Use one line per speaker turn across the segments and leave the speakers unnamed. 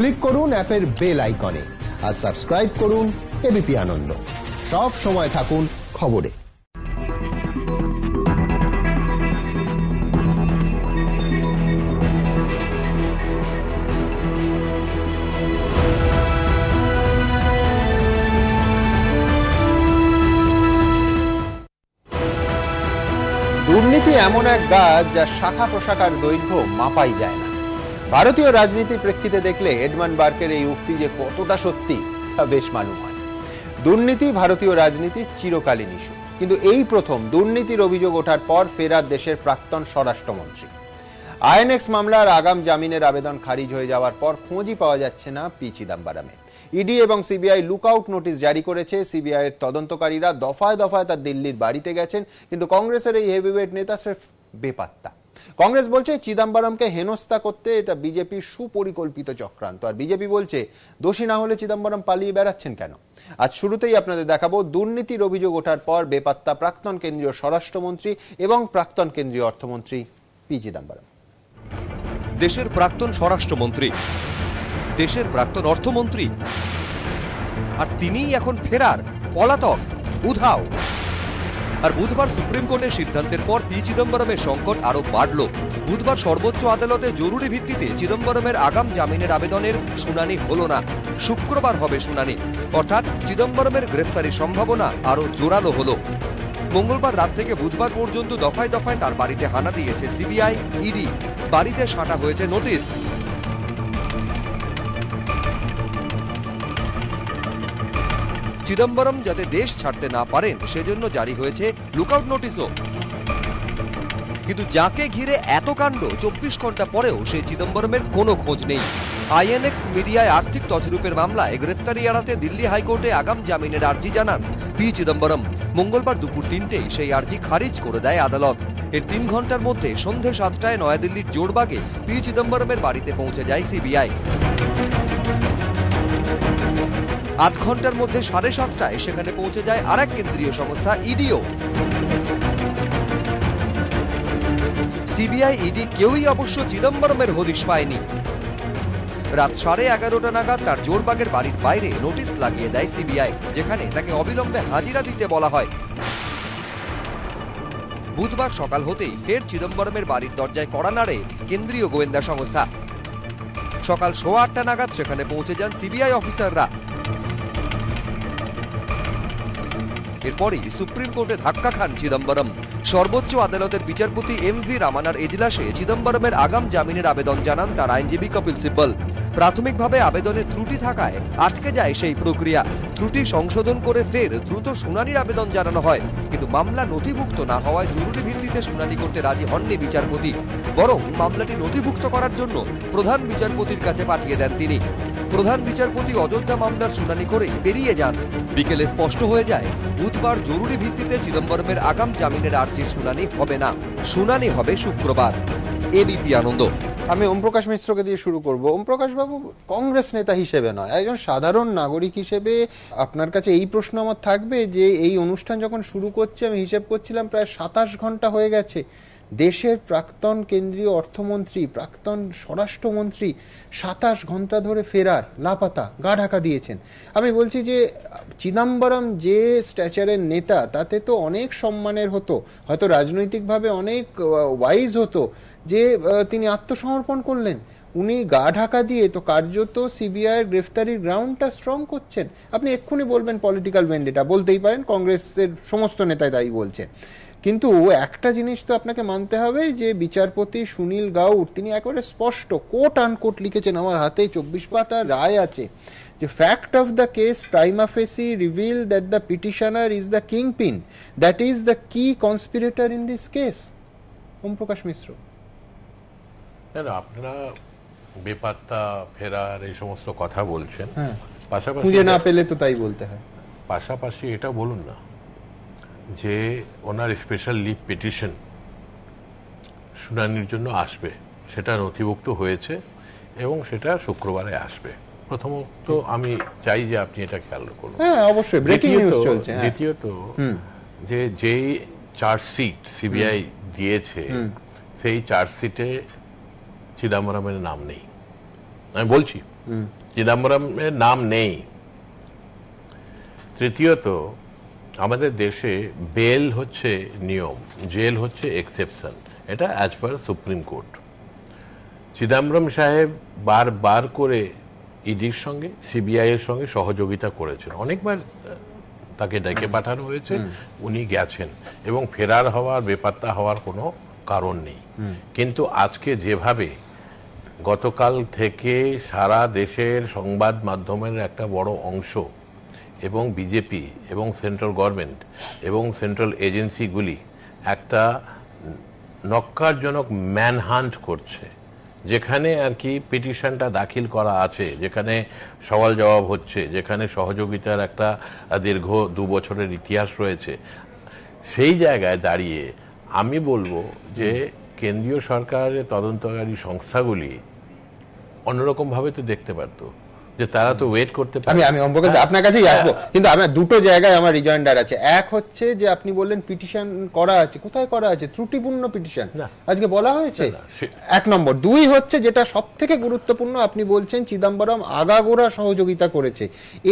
Click করুন অ্যাপের bell আইকনে আর সাবস্ক্রাইব করুন এবিপি আনন্দ সব সময় থাকুন খবরে দুর্নীতি এমন এক গাছ যা শাখা প্রশাখার দৈর্ঘ্য মাপাই যায় না ভারতীয় রাজনীতির প্রেক্ষিতে দেখলে এডমান বার্কের এই উক্তি যে কতটা সত্যি তা বেশ মালুমান দুর্নীতি ভারতীয় রাজনীতির চিরকালীন ইস্যু কিন্তু এই প্রথম দুর্নীতির অভিযোগ ওঠার পর ফেরার দেশের প্রাক্তন স্বরাষ্ট্রমন্ত্রী আইএনএক্স মামলার আগাম জামিনের আবেদন খারিজ হয়ে যাওয়ার পর খোঁজই পাওয়া যাচ্ছে না পি চিদাম্বারামে ইডি এবং সিবিআই লুকআউট নোটিশ জারি করেছে সিবিআই এর তদন্তকারীরা দফায় দফায় তার দিল্লির বাড়িতে গেছেন কিন্তু কংগ্রেসের এই হেভিওয়েট নেতা স্রেফ বেপাত্তা কংগ্রেস বলছে চিদাম্বরমকে হেনস্থা করতে এটা বিজেপির সুপরিকল্পিত চক্রান্ত আর বিজেপি বলছে দোষী না হলে চিদাম্বরম পালিয়ে বেড়াচ্ছেন কেন আজ শুরুতেই আপনাদের দেখাবো দুর্নীতির অভিযোগ ওঠার পর বেপাত্তা প্রাক্তন কেন্দ্রীয় স্বরাষ্ট্রমন্ত্রী এবং প্রাক্তন কেন্দ্রীয়
অর্থমন্ত্রী পি চিদাম্বরম দেশের প্রাক্তন স্বরাষ্ট্রমন্ত্রী দেশের প্রাক্তন অর্থমন্ত্রী আর তিনিই এখন ফেরার পলাতক উধাও আর বুধবার সুপ্রিম কোর্টের সিদ্ধান্তের পর পি চিদম্বরমের সংকট আরও বাড়ল বুধবার সর্বোচ্চ আদালতে জরুরি ভিত্তিতে চিদম্বরমের আগাম জামিনের আবেদনের শুনানি হল না শুক্রবার হবে শুনানি অর্থাৎ চিদম্বরমের গ্রেফতারির সম্ভাবনা আরও জোরালো হলো মঙ্গলবার রাত থেকে বুধবার পর্যন্ত দফায় দফায় তার বাড়িতে হানা দিয়েছে সিবিআই ইডি বাড়িতে সাঁটা হয়েছে নোটিশ চিদম্বরম যাতে দেশ ছাড়তে না পারেন সেজন্য জারি হয়েছে লুকআউট নোটিশও কিন্তু যাকে ঘিরে এত কাণ্ড চব্বিশ ঘন্টা পরেও সেই চিদম্বরমের কোনো খোঁজ নেই আইএনএক্স মিডিয়ায় আর্থিক তছরূপের মামলায় গ্রেফতারি এড়াতে দিল্লি হাইকোর্টে আগাম জামিনের আর্জি জানান পি চিদম্বরম মঙ্গলবার দুপুর তিনটেই সেই আর্জি খারিজ করে দেয় আদালত এর তিন ঘন্টার মধ্যে সন্ধে সাতটায় নয়াদিল্লির জোরবাগে পি চিদম্বরমের বাড়িতে পৌঁছে যায় সিবিআই আধ ঘন্টার মধ্যে সাড়ে সাতটায় সেখানে পৌঁছে যায় আর এক কেন্দ্রীয় সংস্থা ইডিও সিবিআই ইডি কেউই অবশ্য চিদম্বরমের হদিশ পায়নি রাত সাড়ে এগারোটা নাগাদ তার জোরবাগের বাড়ির বাইরে নোটিশ লাগিয়ে দেয় সিবিআই যেখানে তাকে অবিলম্বে হাজিরা দিতে বলা হয় বুধবার সকাল হতেই ফের চিদম্বরমের বাড়ির দরজায় কড়া নাড়ে কেন্দ্রীয় গোয়েন্দা সংস্থা সকাল সোয়া আটটা নাগাদ সেখানে পৌঁছে যান সিবিআই অফিসাররা এরপরই সুপ্রিম কোর্টে ধাক্কা খান চিদম্বরম সর্বোচ্চ আদালতের বিচারপতি এম ভি রামানার এজলাসে চিদম্বরমের আগাম জামিনের আবেদন জানান তার আইনজীবী কপিল সিব্বল প্রাথমিকভাবে আবেদনে ত্রুটি থাকায় আটকে যায় সেই প্রক্রিয়া ত্রুটি সংশোধন করে ফের দ্রুত শুনানির আবেদন জানানো হয় কিন্তু মামলা নথিভুক্ত না হওয়ায় জরুরি ভিত্তিতে শুনানি করতে রাজি হননি বিচারপতি বরং মামলাটি নথিভুক্ত করার জন্য প্রধান বিচারপতির কাছে পাঠিয়ে দেন তিনি প্রধান বিচারপতি অযোধ্যা মামলার শুনানি করে বেরিয়ে যান বিকেলে স্পষ্ট হয়ে যায় বুধবার জরুরি ভিত্তিতে চিদম্বরমের আগাম জামিনের আর্জির শুনানি হবে না শুনানি হবে শুক্রবার এবিপি আনন্দ আমি ওমপ্রকাশ মিশ্রকে দিয়ে শুরু করব ওমপ্রকাশ বাবু
কংগ্রেস নেতা হিসেবে নয় একজন সাধারণ নাগরিক হিসেবে আপনার কাছে এই প্রশ্ন আমার থাকবে যে এই অনুষ্ঠান যখন শুরু করছি আমি হিসেব করছিলাম প্রায় সাতাশ ঘন্টা হয়ে গেছে দেশের প্রাক্তন কেন্দ্রীয় অর্থমন্ত্রী প্রাক্তন স্বরাষ্ট্রমন্ত্রী সাতাশ ঘন্টা ধরে ফেরার লাপাতা গা ঢাকা দিয়েছেন আমি বলছি যে চিদাম্বরম যে স্ট্যাচারের নেতা তাতে তো অনেক সম্মানের হতো হয়তো রাজনৈতিকভাবে অনেক ওয়াইজ হতো যে তিনি আত্মসমর্পণ করলেন উনি গা ঢাকা দিয়ে তো কার্যত সিবিআইয়ের গ্রেফতারির গ্রাউন্ডটা স্ট্রং করছেন আপনি এক্ষুনি বলবেন পলিটিক্যাল ভেন্ডেটা বলতেই পারেন কংগ্রেসের সমস্ত নেতাই তাই বলছেন কিন্তু একটা জিনিস তো আপনাকে মানতে হবে যে বিচারপতি সুনীল গাউর তিনি একেবারে স্পষ্ট কোট কোর্ট লিখেছেন আমার হাতে চব্বিশ পাতা রায় আছে যে fact of the case prima facie reveal that the petitioner is the kingpin that is the key conspirator in this case Om Prakash Mishra
আপনারা বেপাত্তা ফেরার এই সমস্ত কথা বলছেন হ্যাঁ। পাশাপাশি না পেলে তো তাই বলতে হয় পাশাপাশি এটা বলুন না যে ওনার স্পেশাল লিভ পিটিশন শুনানির জন্য আসবে সেটা নথিভুক্ত হয়েছে এবং সেটা শুক্রবারে আসবে প্রথমত আমি চাই যে আপনি এটা খেয়াল করুন হ্যাঁ, অবশ্যই ব্রেকিং নিউজ চলছে হ্যাঁ। দ্বিতীয়ত যে যেই চার্জশিট সিবিআই দিয়েছে সেই চার্জশিটে চিদাম্বরমের নাম নেই আমি বলছি চিদাম্বরমের নাম নেই তৃতীয়ত আমাদের দেশে বেল হচ্ছে নিয়ম জেল হচ্ছে এক্সেপশন এটা as per supreme court Chidambaram সাহেব বারবার করে ইডির e সঙ্গে সিবিআইয়ের সঙ্গে সহযোগিতা করেছেন অনেকবার তাকে ডেকে পাঠানো হয়েছে উনি গেছেন এবং ফেরার হওয়ার বেপাত্তা হওয়ার কোনো কারণ নেই কিন্তু আজকে যেভাবে গতকাল থেকে সারা দেশের সংবাদ মাধ্যমের একটা বড় অংশ এবং বিজেপি এবং সেন্ট্রাল গভর্নমেন্ট এবং সেন্ট্রাল এজেন্সিগুলি একটা নক্কারজনক ম্যানহান্ট করছে যেখানে আর কি পিটিশনটা দাখিল করা আছে যেখানে সওয়াল জবাব হচ্ছে যেখানে সহযোগিতার একটা দীর্ঘ দু বছরের ইতিহাস রয়েছে সেই জায়গায় দাঁড়িয়ে আমি বলবো যে কেন্দ্রীয় সরকারের তদন্তকারী সংস্থাগুলি অন্যরকম ভাবে তো দেখতে পারতো যে তারা তো ওয়েট করতে পারে আমি আমি হ্যাঁ। আপনার কাছেই হ্যাঁ। আসবো
কিন্তু আমি দুটো জায়গায় আমার রিজয়েন্ডার আছে এক হচ্ছে যে আপনি বললেন পিটিশন করা আছে কোথায় করা আছে ত্রুটিপূর্ণ পিটিশন আজকে বলা হয়েছে এক নম্বর দুই হচ্ছে যেটা সব থেকে গুরুত্বপূর্ণ আপনি বলছেন চিদাম্বরম আগাগোড়া সহযোগিতা করেছে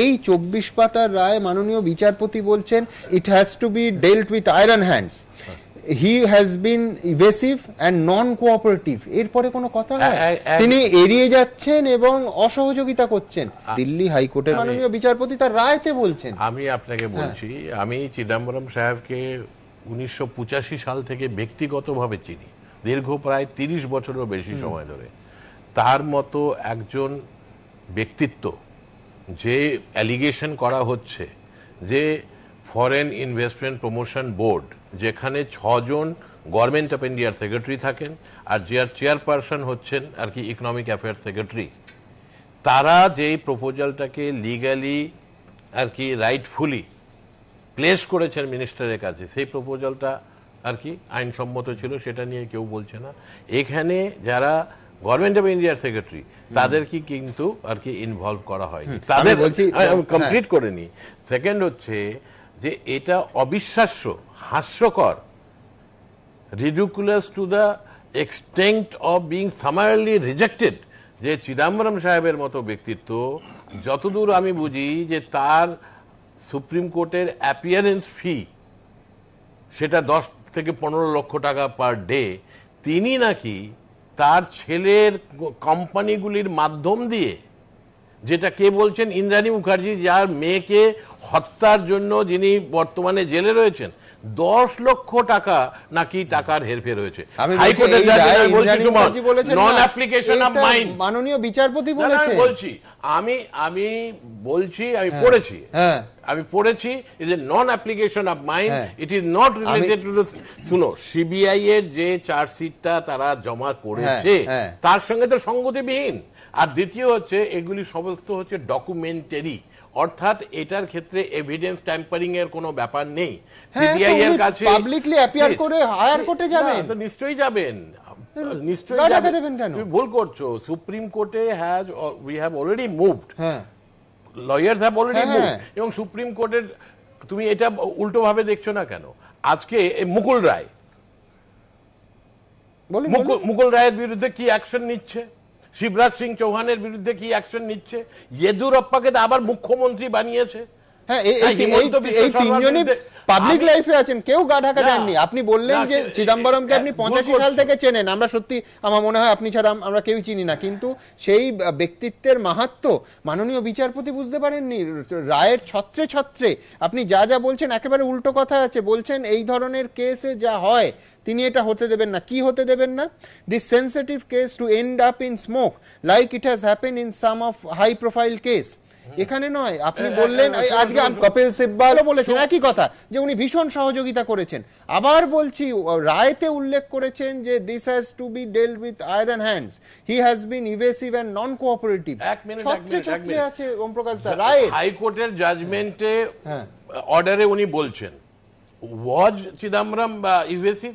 এই চব্বিশ পাতার রায় মাননীয় বিচারপতি বলছেন it has to be dealt with iron hands he has been evasive and non cooperative এরপরে কোনো কথা তিনি এড়িয়ে যাচ্ছেন এবং অসহযোগিতা করছেন দিল্লি হাইকোর্টের মাননীয় বিচারপতি তার রায়তে বলছেন
আমি আপনাকে হ্যাঁ। বলছি আমি চিদাম্বরম সাহেবকে উনিশশো সাল থেকে ব্যক্তিগতভাবে চিনি দীর্ঘ প্রায় তিরিশ বছরেরও বেশি সময় ধরে তার মতো একজন ব্যক্তিত্ব যে অ্যালিগেশন করা হচ্ছে যে ফরেন ইনভেস্টমেন্ট প্রমোশন বোর্ড যেখানে ছজন গভর্নমেন্ট অফ ইন্ডিয়ার সেক্রেটারি থাকেন আর আর চেয়ারপারসন হচ্ছেন আর কি ইকোনমিক অ্যাফেয়ার সেক্রেটারি তারা যেই প্রপোজালটাকে লিগালি আর কি রাইটফুলি প্লেস করেছেন মিনিস্টারের কাছে সেই প্রপোজালটা আর কি আইনসম্মত ছিল সেটা নিয়ে কেউ বলছে না এখানে যারা গভর্নমেন্ট অফ ইন্ডিয়ার সেক্রেটারি তাদেরকে কিন্তু আর কি ইনভলভ করা হয়নি তাদের বলছি কমপ্লিট করেনি সেকেন্ড হচ্ছে যে এটা অবিশ্বাস্য হাস্যকর ridiculous to the extent of being summarily rejected যে চিদাম্বরম সাহেবের মতো ব্যক্তিত্ব যতদূর আমি বুঝি যে তার সুপ্রিম কোর্টের অ্যাপিয়ারেন্স ফি সেটা দশ থেকে পনেরো লক্ষ টাকা পার ডে তিনি নাকি তার ছেলের কোম্পানিগুলির মাধ্যম দিয়ে যেটা কে বলছেন ইন্দ্রাণী মুখার্জি যার মেয়েকে হত্যার জন্য যিনি বর্তমানে জেলে রয়েছেন দশ লক্ষ টাকা নাকি টাকার হেরফের হয়েছে
মাননীয় বিচারপতি বলছি
আমি আমি বলছি আমি হ্যাঁ, পড়েছি হ্যাঁ। আমি পড়েছি is non application of mind it is not related to শুনো সিবিআই এর যে চার্জশিটটা তারা জমা হ্যাঁ, করেছে তার সঙ্গে তো সঙ্গতিবিহীন আর দ্বিতীয় হচ্ছে এগুলি সমস্ত হচ্ছে ডকুমেন্টারি অর্থাৎ এটার ক্ষেত্রে এভিডেন্স ট্যাম্পারিং এর কোনো ব্যাপার নেই সিবিআই হ্যাঁ, এর কাছে পাবলিকলি অ্যাপিয়ার করে হায়ার কোর্টে যাবেন তো নিশ্চয়ই যাবেন নিশ্চয়ই যাবেন তুমি ভুল করছো সুপ্রিম কোর্টে has we have already moved হ্যাঁ লয়ার্স হ্যাভ অলরেডি মুভড এবং সুপ্রিম কোর্টের তুমি এটা উল্টো ভাবে দেখছো না কেন আজকে মুকুল রায় মুকুল রায়ের বিরুদ্ধে কি অ্যাকশন নিচ্ছে শিবরাজ সিং চৌহানের বিরুদ্ধে কি অ্যাকশন নিচ্ছে ইয়েদুরপ্পাকে আবার মুখ্যমন্ত্রী বানিয়েছে হ্যাঁ এই তিনজনই পাবলিক লাইফে
আছেন কেউ গা ঢাকা যাননি আপনি বললেন যে চিদাম্বরমকে হ্যাঁ, আপনি পঁচাশি সাল থেকে চেনেন আমরা সত্যি আমার মনে হয় আপনি ছাড়া আমরা কেউই চিনি না কিন্তু সেই ব্যক্তিত্বের মাহাত্ম মাননীয় বিচারপতি বুঝতে পারেননি রায়ের ছত্রে ছত্রে আপনি যা যা বলছেন একেবারে উল্টো কথা আছে বলছেন এই ধরনের কেসে যা হয় তিনি এটা হতে দেবেন না কি হতে দেবেন না this sensitive case to end up in smoke like it has happen in some of high profile case হ্যাঁ। এখানে নয় আপনি বললেন আজকে কপিল সিব্বালও বলেছেন একই কথা যে উনি ভীষণ সহযোগিতা করেছেন আবার বলছি রায়তে উল্লেখ করেছেন যে this has to be deal with iron hands he has been evasive and non cooperative এক মিনিট এক মিনিট আছে ওম প্রকাশ দা রায়
হাইকোর্টের জাজমেন্টে অর্ডারে উনি বলছেন was Chidambaram evasive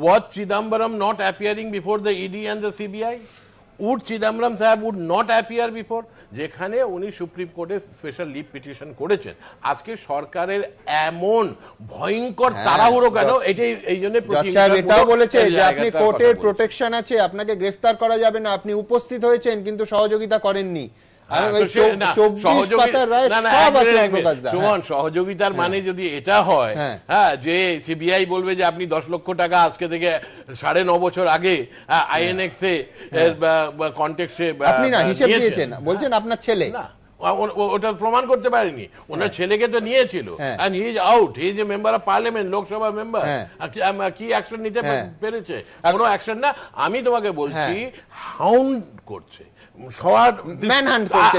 was Chidambaram not appearing before the ED and the CBI would Chidambaram সাহেব উড নট অ্যাপিয়ার বিফোর যেখানে উনি সুপ্রিম কোর্টে স্পেশাল লিভ পিটিশন করেছেন আজকে সরকারের এমন ভয়ঙ্কর হ্যাঁ, তাড়াহুড়ো কেন এটাই এই জন্য এটাও বলেছে যে আপনি কোর্টের
প্রোটেকশন আছে আপনাকে গ্রেফতার করা যাবে না আপনি উপস্থিত হয়েছেন কিন্তু সহযোগিতা করেননি হ্যাঁ, হ্যাঁ, হ্যাঁ।
সহযোগিতার মানে যদি এটা হয় হ্যাঁ যে সিবিআই বলবে যে আপনি দশ লক্ষ টাকা আজকে থেকে সাড়ে ন বছর আগে বলছেন আপনার ছেলে ওটা প্রমাণ করতে পারেনি ওনার ছেলেকে তো নিয়েছিল আউট হি যে member of parliament Lok Sabha member কি অ্যাকশন নিতে পেরেছে কোনো অ্যাকশন না আমি তোমাকে বলছি হাউন্ড করছে সবার ম্যানহ্যান্ড করছে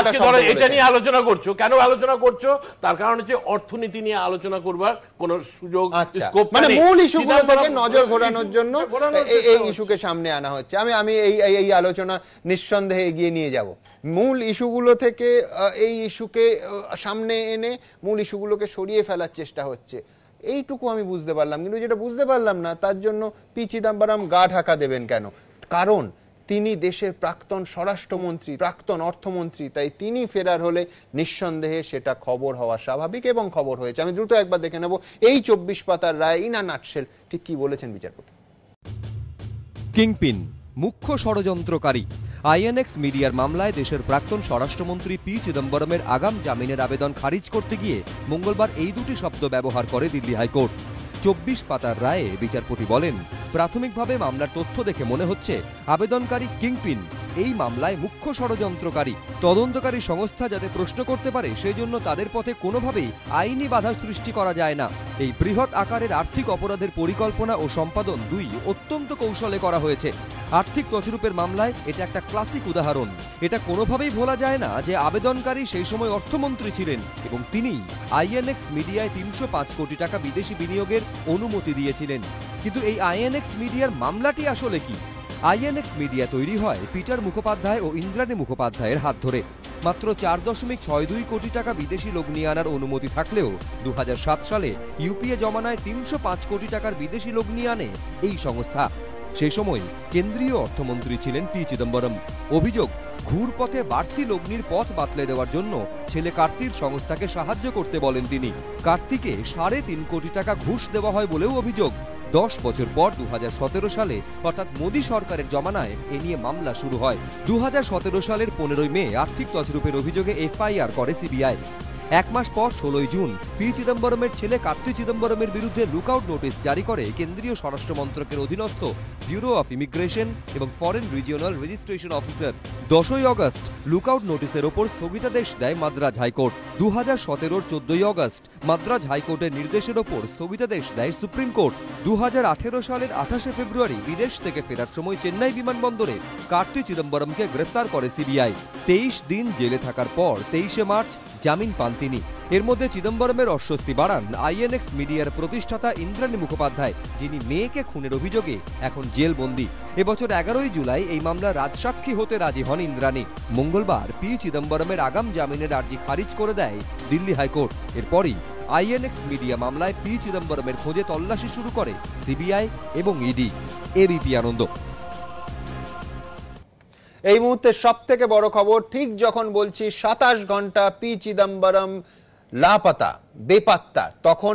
আজকে ধরো এটা নিয়ে আলোচনা করছো কেন আলোচনা করছো তার কারণ হচ্ছে অর্থনীতি নিয়ে আলোচনা করবার কোন সুযোগ স্কোপ আচ্ছা। মানে মূল ইস্যুগুলো থেকে নজর ঘোরানোর জন্য
এই ইস্যুকে সামনে আনা হচ্ছে আমি আমি এই এই আলোচনা নিঃসন্দেহে এগিয়ে নিয়ে যাব মূল ইস্যুগুলো থেকে এই ইস্যুকে সামনে এনে মূল ইস্যুগুলোকে সরিয়ে ফেলার চেষ্টা হচ্ছে এইটুকু আমি বুঝতে পারলাম কিন্তু যেটা বুঝতে পারলাম না তার জন্য পি চিদাম্বরম গা ঢাকা দেবেন কেন কারণ তিনি দেশের প্রাক্তন স্বরাষ্ট্রমন্ত্রী প্রাক্তন অর্থমন্ত্রী তাই তিনি ফেরার হলে নিঃসন্দেহে সেটা খবর হওয়া স্বাভাবিক এবং খবর হয়েছে আমি দ্রুত একবার দেখে নেব এই চব্বিশ পাতার রায় ইনা নাটসেল ঠিক কি বলেছেন বিচারপতি
কিংপিন মুখ্য ষড়যন্ত্রকারী আইএনএক্স মিডিয়ার মামলায় দেশের প্রাক্তন স্বরাষ্ট্রমন্ত্রী পি চিদম্বরমের আগাম জামিনের আবেদন খারিজ করতে গিয়ে মঙ্গলবার এই দুটি শব্দ ব্যবহার করে দিল্লি হাইকোর্ট চব্বিশ পাতার রায়ে বিচারপতি বলেন প্রাথমিকভাবে মামলার তথ্য দেখে মনে হচ্ছে আবেদনকারী কিংপিন এই মামলায় মুখ্য ষড়যন্ত্রকারী তদন্তকারী সংস্থা যাতে প্রশ্ন করতে পারে সেই জন্য তাদের পথে কোনোভাবেই আইনি বাধা সৃষ্টি করা যায় না এই বৃহৎ আকারের আর্থিক অপরাধের পরিকল্পনা ও সম্পাদন দুই অত্যন্ত কৌশলে করা হয়েছে আর্থিক তছরূপের মামলায় এটা একটা ক্লাসিক উদাহরণ এটা কোনোভাবেই ভোলা যায় না যে আবেদনকারী সেই সময় অর্থমন্ত্রী ছিলেন এবং তিনি আইএনএক্স মিডিয়ায় তিনশো কোটি টাকা বিদেশি বিনিয়োগের অনুমতি দিয়েছিলেন কিন্তু এই আইএনএক্স মিডিয়ার মামলাটি আসলে কি আইএনএক্স মিডিয়া তৈরি হয় পিটার মুখোপাধ্যায় ও ইন্দ্রাণী মুখোপাধ্যায়ের হাত ধরে মাত্র চার দশমিক ছয় দুই কোটি টাকা বিদেশি লোক নিয়ে আনার অনুমতি থাকলেও দু সালে ইউপিএ জমানায় তিনশো কোটি টাকার বিদেশি লোক নিয়ে আনে এই সংস্থা সে সময় কেন্দ্রীয় অর্থমন্ত্রী ছিলেন পি চিদম্বরম অভিযোগ ঘুর পথে বাড়তি লগ্নির পথ বাতলে দেওয়ার জন্য ছেলে কার্তির সংস্থাকে সাহায্য করতে বলেন তিনি কার্তিকে সাড়ে তিন কোটি টাকা ঘুষ দেওয়া হয় বলেও অভিযোগ দশ বছর পর দু সালে অর্থাৎ মোদী সরকারের জমানায় এ নিয়ে মামলা শুরু হয় দু সালের পনেরোই মে আর্থিক তছরূপের অভিযোগে এফআইআর করে সিবিআই এক মাস পর ষোলোই জুন পি চিদম্বরমের ছেলে কার্তি চিদম্বরমের বিরুদ্ধে লুকআউট নোটিশ জারি করে কেন্দ্রীয় স্বরাষ্ট্র মন্ত্রকের অধীনস্থ ব্যুরো অফ ইমিগ্রেশন এবং ফরেন রিজিওনাল রেজিস্ট্রেশন অফিসার দশই অগস্ট লুকআউট নোটিশের ওপর স্থগিতাদেশ দেয় মাদ্রাজ হাইকোর্ট দু হাজার সতেরোর চোদ্দই অগস্ট মাদ্রাজ হাইকোর্টের নির্দেশের ওপর স্থগিতাদেশ দেয় সুপ্রিম কোর্ট দু সালের আঠাশে ফেব্রুয়ারি বিদেশ থেকে ফেরার সময় চেন্নাই বিমানবন্দরে কার্তি চিদম্বরমকে গ্রেফতার করে সিবিআই তেইশ দিন জেলে থাকার পর তেইশে মার্চ জামিন পান তিনি এর মধ্যে চিদম্বরমের অস্বস্তি বাড়ান আইএনএক্স মিডিয়ার প্রতিষ্ঠাতা ইন্দ্রাণী মুখোপাধ্যায় যিনি মেয়েকে খুনের অভিযোগে এখন জেলবন্দি এবছর এগারোই জুলাই এই মামলা রাজসাক্ষী হতে রাজি হন ইন্দ্রাণী মঙ্গলবার পি চিদম্বরমের আগাম জামিনের আর্জি খারিজ করে দেয় দিল্লি হাইকোর্ট এরপরই আইএনএক্স মিডিয়া মামলায় পি চিদম্বরমের খোঁজে তল্লাশি শুরু করে সিবিআই এবং ইডি এবিপি আনন্দ এই মুহূর্তে সব থেকে বড় খবর ঠিক
যখন বলছি সাতাশ ঘন্টা পি চিদম্বরম লাপাতা বেপাত্তা তখন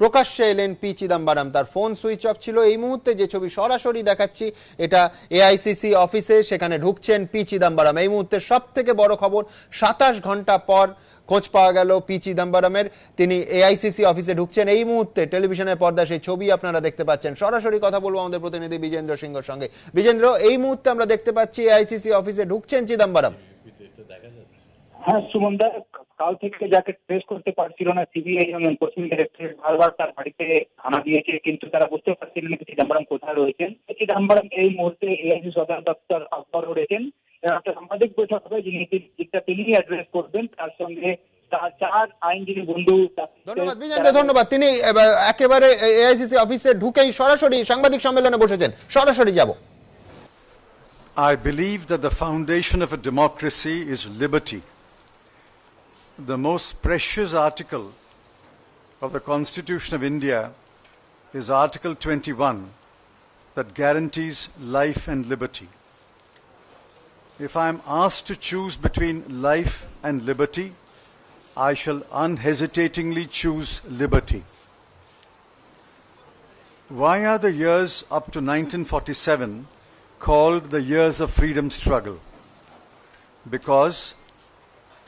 প্রকাশ্যে এলেন পি চিদম্বরম তার ফোন সুইচ অফ ছিল এই মুহূর্তে যে ছবি সরাসরি দেখাচ্ছি এটা এআইসিসি অফিসে সেখানে ঢুকছেন পি চিদম্বরম এই মুহূর্তে সব থেকে বড় খবর সাতাশ ঘন্টা পর খোঁজ পাওয়া গেল পি চিদম্বরমের তিনি এআইসিসি অফিসে ঢুকছেন এই মুহূর্তে টেলিভিশনের পর্দা সেই ছবি আপনারা দেখতে পাচ্ছেন সরাসরি কথা বলবো আমাদের প্রতিনিধি বিজেন্দ্র সিংহর সঙ্গে বিজেন্দ্র এই মুহূর্তে আমরা দেখতে পাচ্ছি এআইসিসি অফিসে ঢুকছেন চিদম্বরম
হ্যাঁ সুমন দা কাল থেকে যাকে ট্রেস করতে পারছিল না সিবিআই এবং পশ্চিম ডিরেক্টরেট বারবার তার বাড়িতে হানা দিয়েছে কিন্তু তারা বুঝতে পারছিলেন না চিদম্বরম কোথায় রয়েছেন চিদম্বরম এই মুহূর্তে এআইসি সদর দপ্তর আকবর রয়েছেন একটা সাংবাদিক বৈঠক হবে যিনি দিকটা তিনি অ্যাড্রেস করবেন তার সঙ্গে
ধন্যবাদ তিনি একেবারে এআইসিসি অফিসে ঢুকেই সরাসরি সাংবাদিক সম্মেলনে বসেছেন সরাসরি
যাব I believe that the foundation of a democracy is liberty. The most precious article of the Constitution of India is Article 21 that guarantees life and liberty. If I am asked to choose between life and liberty, I shall unhesitatingly choose liberty. Why are the years up to 1947 called the years of freedom struggle? Because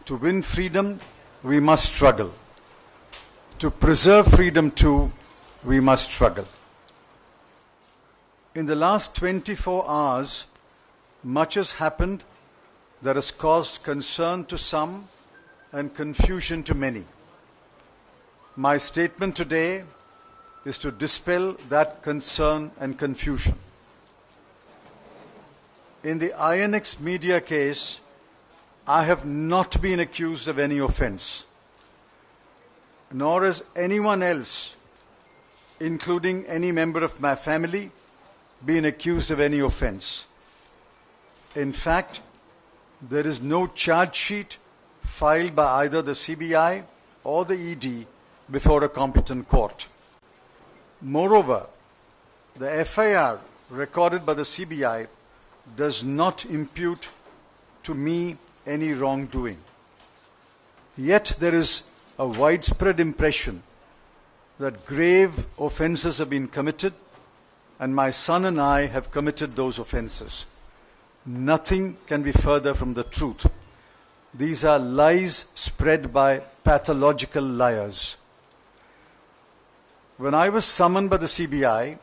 to win freedom, we must struggle. To preserve freedom, too, we must struggle. In the last 24 hours, much has happened that has caused concern to some and confusion to many. My statement today is to dispel that concern and confusion. In the INX media case, I have not been accused of any offense, nor has anyone else, including any member of my family, been accused of any offense. In fact, there is no charge sheet filed by either the CBI or the ED before a competent court. Moreover, the FIR recorded by the CBI does not impute to me any wrongdoing. Yet there is a widespread impression that grave offenses have been committed, and my son and I have committed those offenses. Nothing can be further from the truth. These are lies spread by pathological liars. When I was summoned by the CBI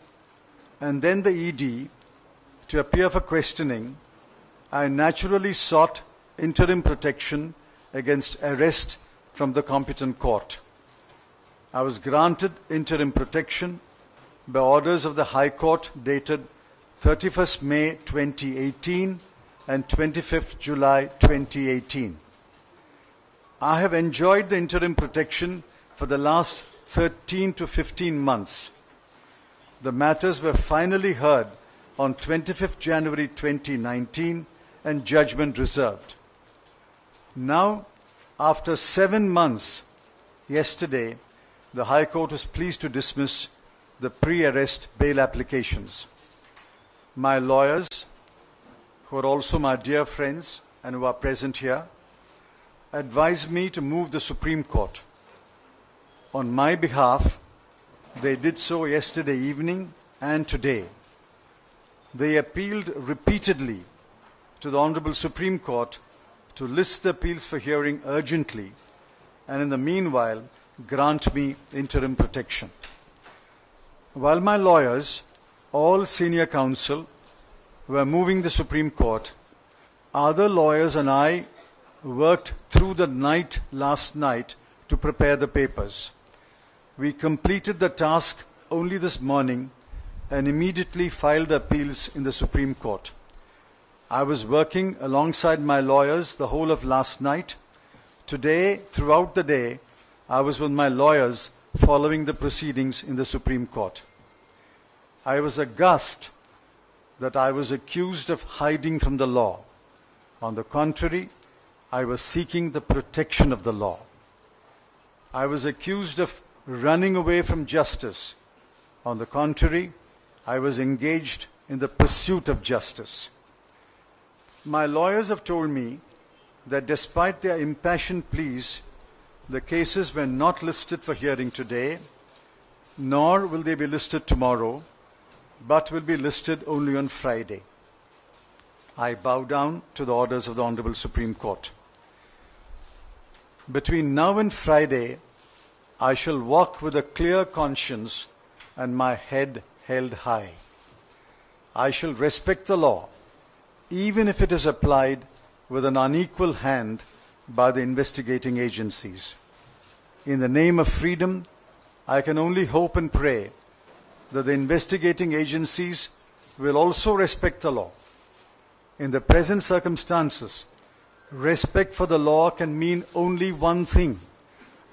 and then the ED to appear for questioning, I naturally sought interim protection against arrest from the competent court. I was granted interim protection by orders of the High Court dated 31st May 2018 and 25th July 2018. I have enjoyed the interim protection for the last 13 to 15 months. The matters were finally heard on 25th January 2019 and judgment reserved. Now, after seven months, yesterday, the High Court was pleased to dismiss the pre-arrest bail applications my lawyers, who are also my dear friends and who are present here, advised me to move the Supreme Court. On my behalf, they did so yesterday evening and today. They appealed repeatedly to the Honorable Supreme Court to list the appeals for hearing urgently and in the meanwhile grant me interim protection. While my lawyers all senior counsel were moving the Supreme Court. Other lawyers and I worked through the night last night to prepare the papers. We completed the task only this morning and immediately filed the appeals in the Supreme Court. I was working alongside my lawyers the whole of last night. Today, throughout the day, I was with my lawyers following the proceedings in the Supreme Court. I was aghast that I was accused of hiding from the law. On the contrary, I was seeking the protection of the law. I was accused of running away from justice. On the contrary, I was engaged in the pursuit of justice. My lawyers have told me that despite their impassioned pleas, the cases were not listed for hearing today, nor will they be listed tomorrow but will be listed only on Friday. I bow down to the orders of the Honorable Supreme Court. Between now and Friday, I shall walk with a clear conscience and my head held high. I shall respect the law, even if it is applied with an unequal hand by the investigating agencies. In the name of freedom, I can only hope and pray that the investigating agencies will also respect the law. In the present circumstances, respect for the law can mean only one thing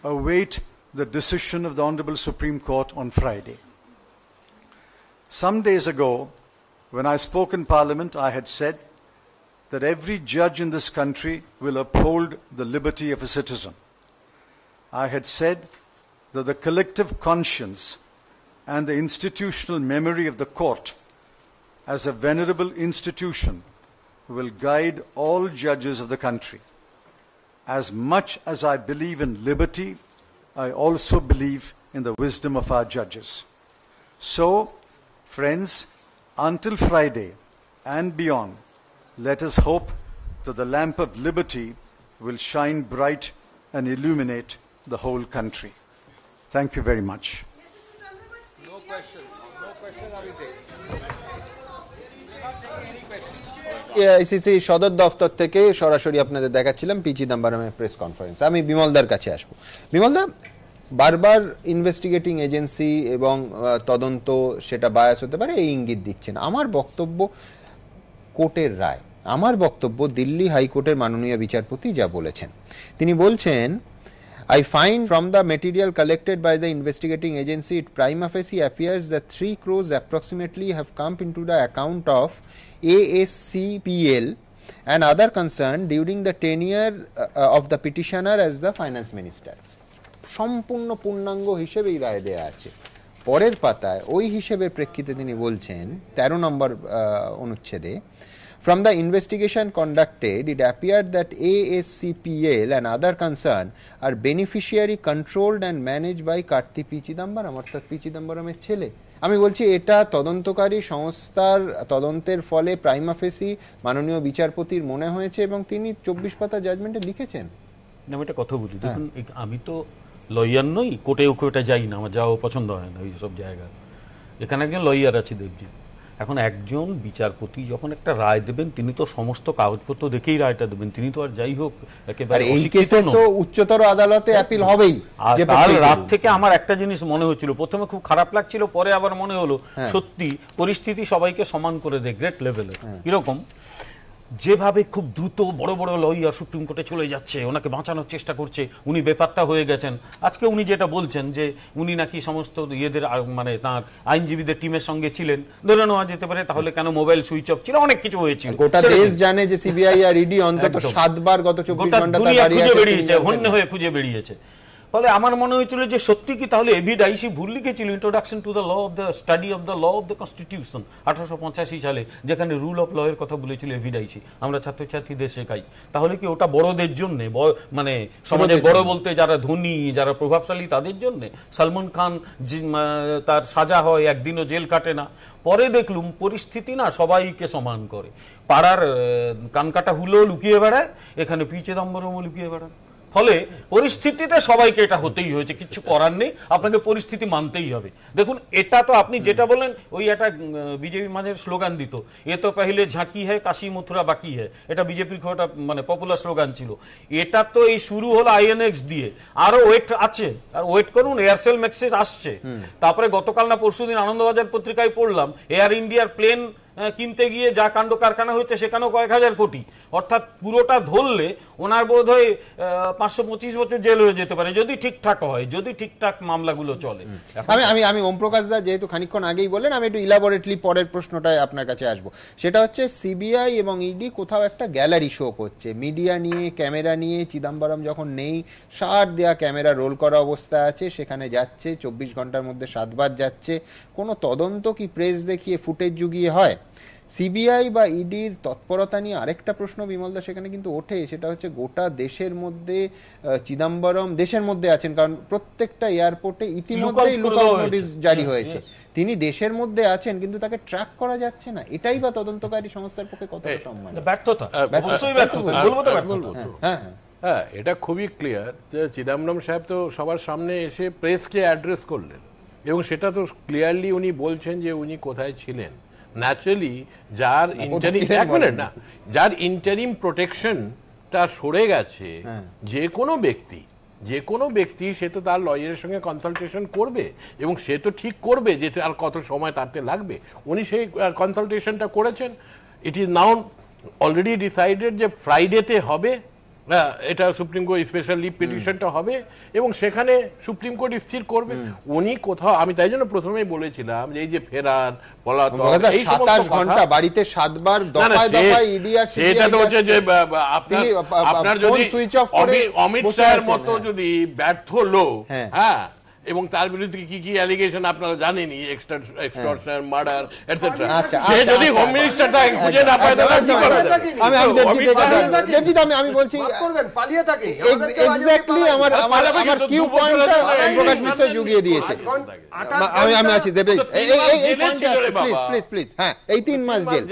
await the decision of the Honorable Supreme Court on Friday. Some days ago, when I spoke in Parliament, I had said that every judge in this country will uphold the liberty of a citizen. I had said that the collective conscience and the institutional memory of the court as a venerable institution will guide all judges of the country. As much as I believe in liberty, I also believe in the wisdom of our judges. So, friends, until Friday and beyond, let us hope that the lamp of liberty will shine bright and illuminate the whole country. Thank you very much.
AICC সদর দফতর থেকে সরাসরি আপনাদের দেখাচ্ছিলাম P চিদম্বরমের press conference আমি বিমলদার কাছে আসব বিমলদা বারবার ইনভেস্টিগেটিং এজেন্সি এবং তদন্ত সেটা বায়াস হতে পারে এই ইঙ্গিত দিচ্ছেন আমার বক্তব্য কোর্টের রায় আমার বক্তব্য দিল্লি হাইকোর্টের মাননীয় বিচারপতি যা বলেছেন তিনি বলছেন I find from the material collected by the investigating agency, it prima facie appears that 3 crores approximately have come into the account of ASCPL and other concern during the tenure uh, of the petitioner as the finance minister. সম্পূর্ণ পূর্ণাঙ্গ হিসেবেই রায় দেয়া আছে পরের পাতায় ওই হিসেবের প্রেক্ষিতে তিনি বলছেন ১৩ নম্বর অনুচ্ছেদে From the investigation conducted, it appeared that ASCPL and other concern are beneficiary controlled and managed by Karti P Chidambaram অর্থাৎ পি চিদম্বরমের ছেলে আমি বলছি এটা তদন্তকারী সংস্থার তদন্তের ফলে প্রাইমাফেসি মাননীয় বিচারপতির মনে হয়েছে এবং তিনি চব্বিশ পাতা জাজমেন্টে
লিখেছেন না আমি একটা কথা বলি হ্যাঁ। দেখুন আমি তো লয়ার নই কোর্টে ওকে ওটা যাই না আমার যাওয়া পছন্দ হয় না ওই সব জায়গা এখানে একজন লয়ার আছে দেবজি এখন একজন বিচারপতি যখন একটা রায় দেবেন তিনি তো সমস্ত কাগজপত্র দেখেই রায়টা দেবেন তিনি তো আর যাই হোক একেবারে তো
উচ্চতর আদালতে অ্যাপিল হবেই কাল রাত
থেকে আমার একটা জিনিস মনে হয়েছিল প্রথমে খুব খারাপ লাগছিল পরে আবার মনে হলো হ্যাঁ। সত্যি পরিস্থিতি সবাইকে সমান করে দেয় গ্রেট লেভেলে কিরকম যেভাবে খুব দ্রুত বড় বড় লইয়ার সুপ্রিম কোর্টে চলে যাচ্ছে ওনাকে বাঁচানোর চেষ্টা করছে উনি বেপাত্তা হয়ে গেছেন আজকে উনি যেটা বলছেন যে উনি নাকি সমস্ত ইয়েদের মানে তাঁর আইনজীবীদের টিমের সঙ্গে ছিলেন ধরে নেওয়া যেতে পারে তাহলে কেন মোবাইল সুইচ অফ ছিল অনেক কিছু হয়েছিল গোটা দেশ
জানে যে সিবিআই আর ইডি e অন্তত সাতবার গত চব্বিশ ঘন্টা খুঁজে বেরিয়েছে হন্য
হয়ে খুঁজে বেরিয়েছে ফলে আমার মনে হয়েছিল যে সত্যি কি তাহলে এভি ডাইসি ভুল লিখেছিল introduction to the law of the study of the law of the constitution আঠারোশো সালে যেখানে রুল অফ ল এর কথা বলেছিল এভি ডাইসি আমরা ছাত্রছাত্রীদের শেখাই তাহলে কি ওটা বড়দের জন্য মানে সমাজে বড় বলতে যারা ধনী যারা প্রভাবশালী তাদের জন্য সালমান খান তার সাজা হয় একদিনও জেল কাটে না পরে দেখলুম পরিস্থিতি না সবাইকে সমান করে পাড়ার কানকাটা হুলো লুকিয়ে বেড়ায় এখানে পি চিদম্বরমও লুকিয়ে বেড়ায় ফলে পরিস্থিতিতে সবাইকে এটা হতেই হয়েছে কিছু করার নেই আপনাকে পরিস্থিতি মানতেই হবে দেখুন এটা তো আপনি যেটা বলেন ওই একটা বিজেপি মাঝে স্লোগান দিত এ তো পাহিলে ঝাঁকি হ্যায় কাশি মথুরা বাকি হ্যায় এটা বিজেপির খুব একটা মানে পপুলার স্লোগান ছিল এটা তো এই শুরু হলো আইএনএক্স দিয়ে আরো ওয়েট আছে আর ওয়েট করুন এয়ারসেল ম্যাক্সেস আসছে তারপরে গতকাল না পরশুদিন আনন্দবাজার পত্রিকায় পড়লাম এয়ার ইন্ডিয়ার প্লেন কিনতে গিয়ে যা কাণ্ড কারখানা হয়েছে সেখানেও কয়েক হাজার কোটি অর্থাৎ পুরোটা ধরলে ওনার বোধ হয় পাঁচশো পঁচিশ বছর জেল হয়ে যেতে পারে যদি ঠিকঠাক হয় যদি ঠিকঠাক মামলাগুলো চলে আমি
আমি আমি ওমপ্রকাশ দা যেহেতু খানিক্ষণ আগেই বললেন আমি একটু ইলাবরেটলি পরের প্রশ্নটায় আপনার কাছে আসবো সেটা হচ্ছে সিবিআই এবং ইডি e কোথাও একটা গ্যালারি শো করছে মিডিয়া নিয়ে ক্যামেরা নিয়ে চিদাম্বরম যখন নেই সার দেওয়া ক্যামেরা রোল করা অবস্থা আছে সেখানে যাচ্ছে চব্বিশ ঘন্টার মধ্যে সাতবার যাচ্ছে কোনো তদন্ত কি প্রেস দেখিয়ে ফুটেজ জুগিয়ে হয় সিবিআই বা ইডির তৎপরতা নিয়ে আরেকটা প্রশ্ন বিমলদা সেখানে কিন্তু ওঠে সেটা হচ্ছে গোটা দেশের মধ্যে চিদাম্বরম দেশের মধ্যে আছেন কারণ প্রত্যেকটা এয়ারপোর্টে ইতিমধ্যেই নোটিশ জারি হ্যাঁ, হয়েছে তিনি দেশের মধ্যে আছেন কিন্তু তাকে ট্র্যাক করা যাচ্ছে না এটাই বা তদন্তকারী সংস্থার পক্ষে কত
সম্মান ব্যর্থতা হ্যাঁ হ্যাঁ, হ্যাঁ হ্যাঁ এটা খুবই ক্লিয়ার যে চিদাম্বরম সাহেব তো সবার সামনে এসে প্রেসকে অ্যাড্রেস করলেন এবং সেটা তো ক্লিয়ারলি উনি বলছেন যে উনি কোথায় ছিলেন ন্যাচারালি যার ইন্টারিম এক মিনিট না যার ইন্টারিম প্রোটেকশনটা সরে গেছে হ্যাঁ। যে কোনো ব্যক্তি যে কোনো ব্যক্তি সে তো তার লয়ারের সঙ্গে কনসালটেশন করবে এবং সে তো ঠিক করবে যে আর কত সময় তারতে লাগবে উনি সেই কনসালটেশনটা করেছেন it is now already decided যে ফ্রাইডেতে হবে এটা সুপ্রিম কোর্ট স্পেশালি পিটিশনটা হবে এবং সেখানে সুপ্রিম কোর্ট স্থির করবে উনি কোথাও আমি তাই জন্য প্রথমেই বলেছিলাম যে এই যে ফেরার পলাতক ঘন্টা বাড়িতে সাতবার দফায় দফায় ইডি সেটা তো হচ্ছে যে আপনি আপনার যদি সুইচ অফ করে অমিত শাহের মতো হ্যাঁ। যদি ব্যর্থ লোক হ্যাঁ, হ্যাঁ এবং তার বিরুদ্ধে কি কি অ্যালিগেশন আপনারা জানেনই এক্সটর্শন মার্ডার এটসেট্রা সে যদি হোম মিনিস্টারটা খুঁজে না পায় তাহলে কি করা আমি আমি দেবজিৎ
আমি আমি বলছি করবেন পালিয়ে থাকে এক্স্যাক্টলি আমার আমার আমার কিউ পয়েন্টটা প্রকাশ মিশ্র
জুগিয়ে দিয়েছে
আমি আমি আছি দেবেশ এই এই এই প্লিজ প্লিজ
প্লিজ হ্যাঁ এই তিন মাস জেল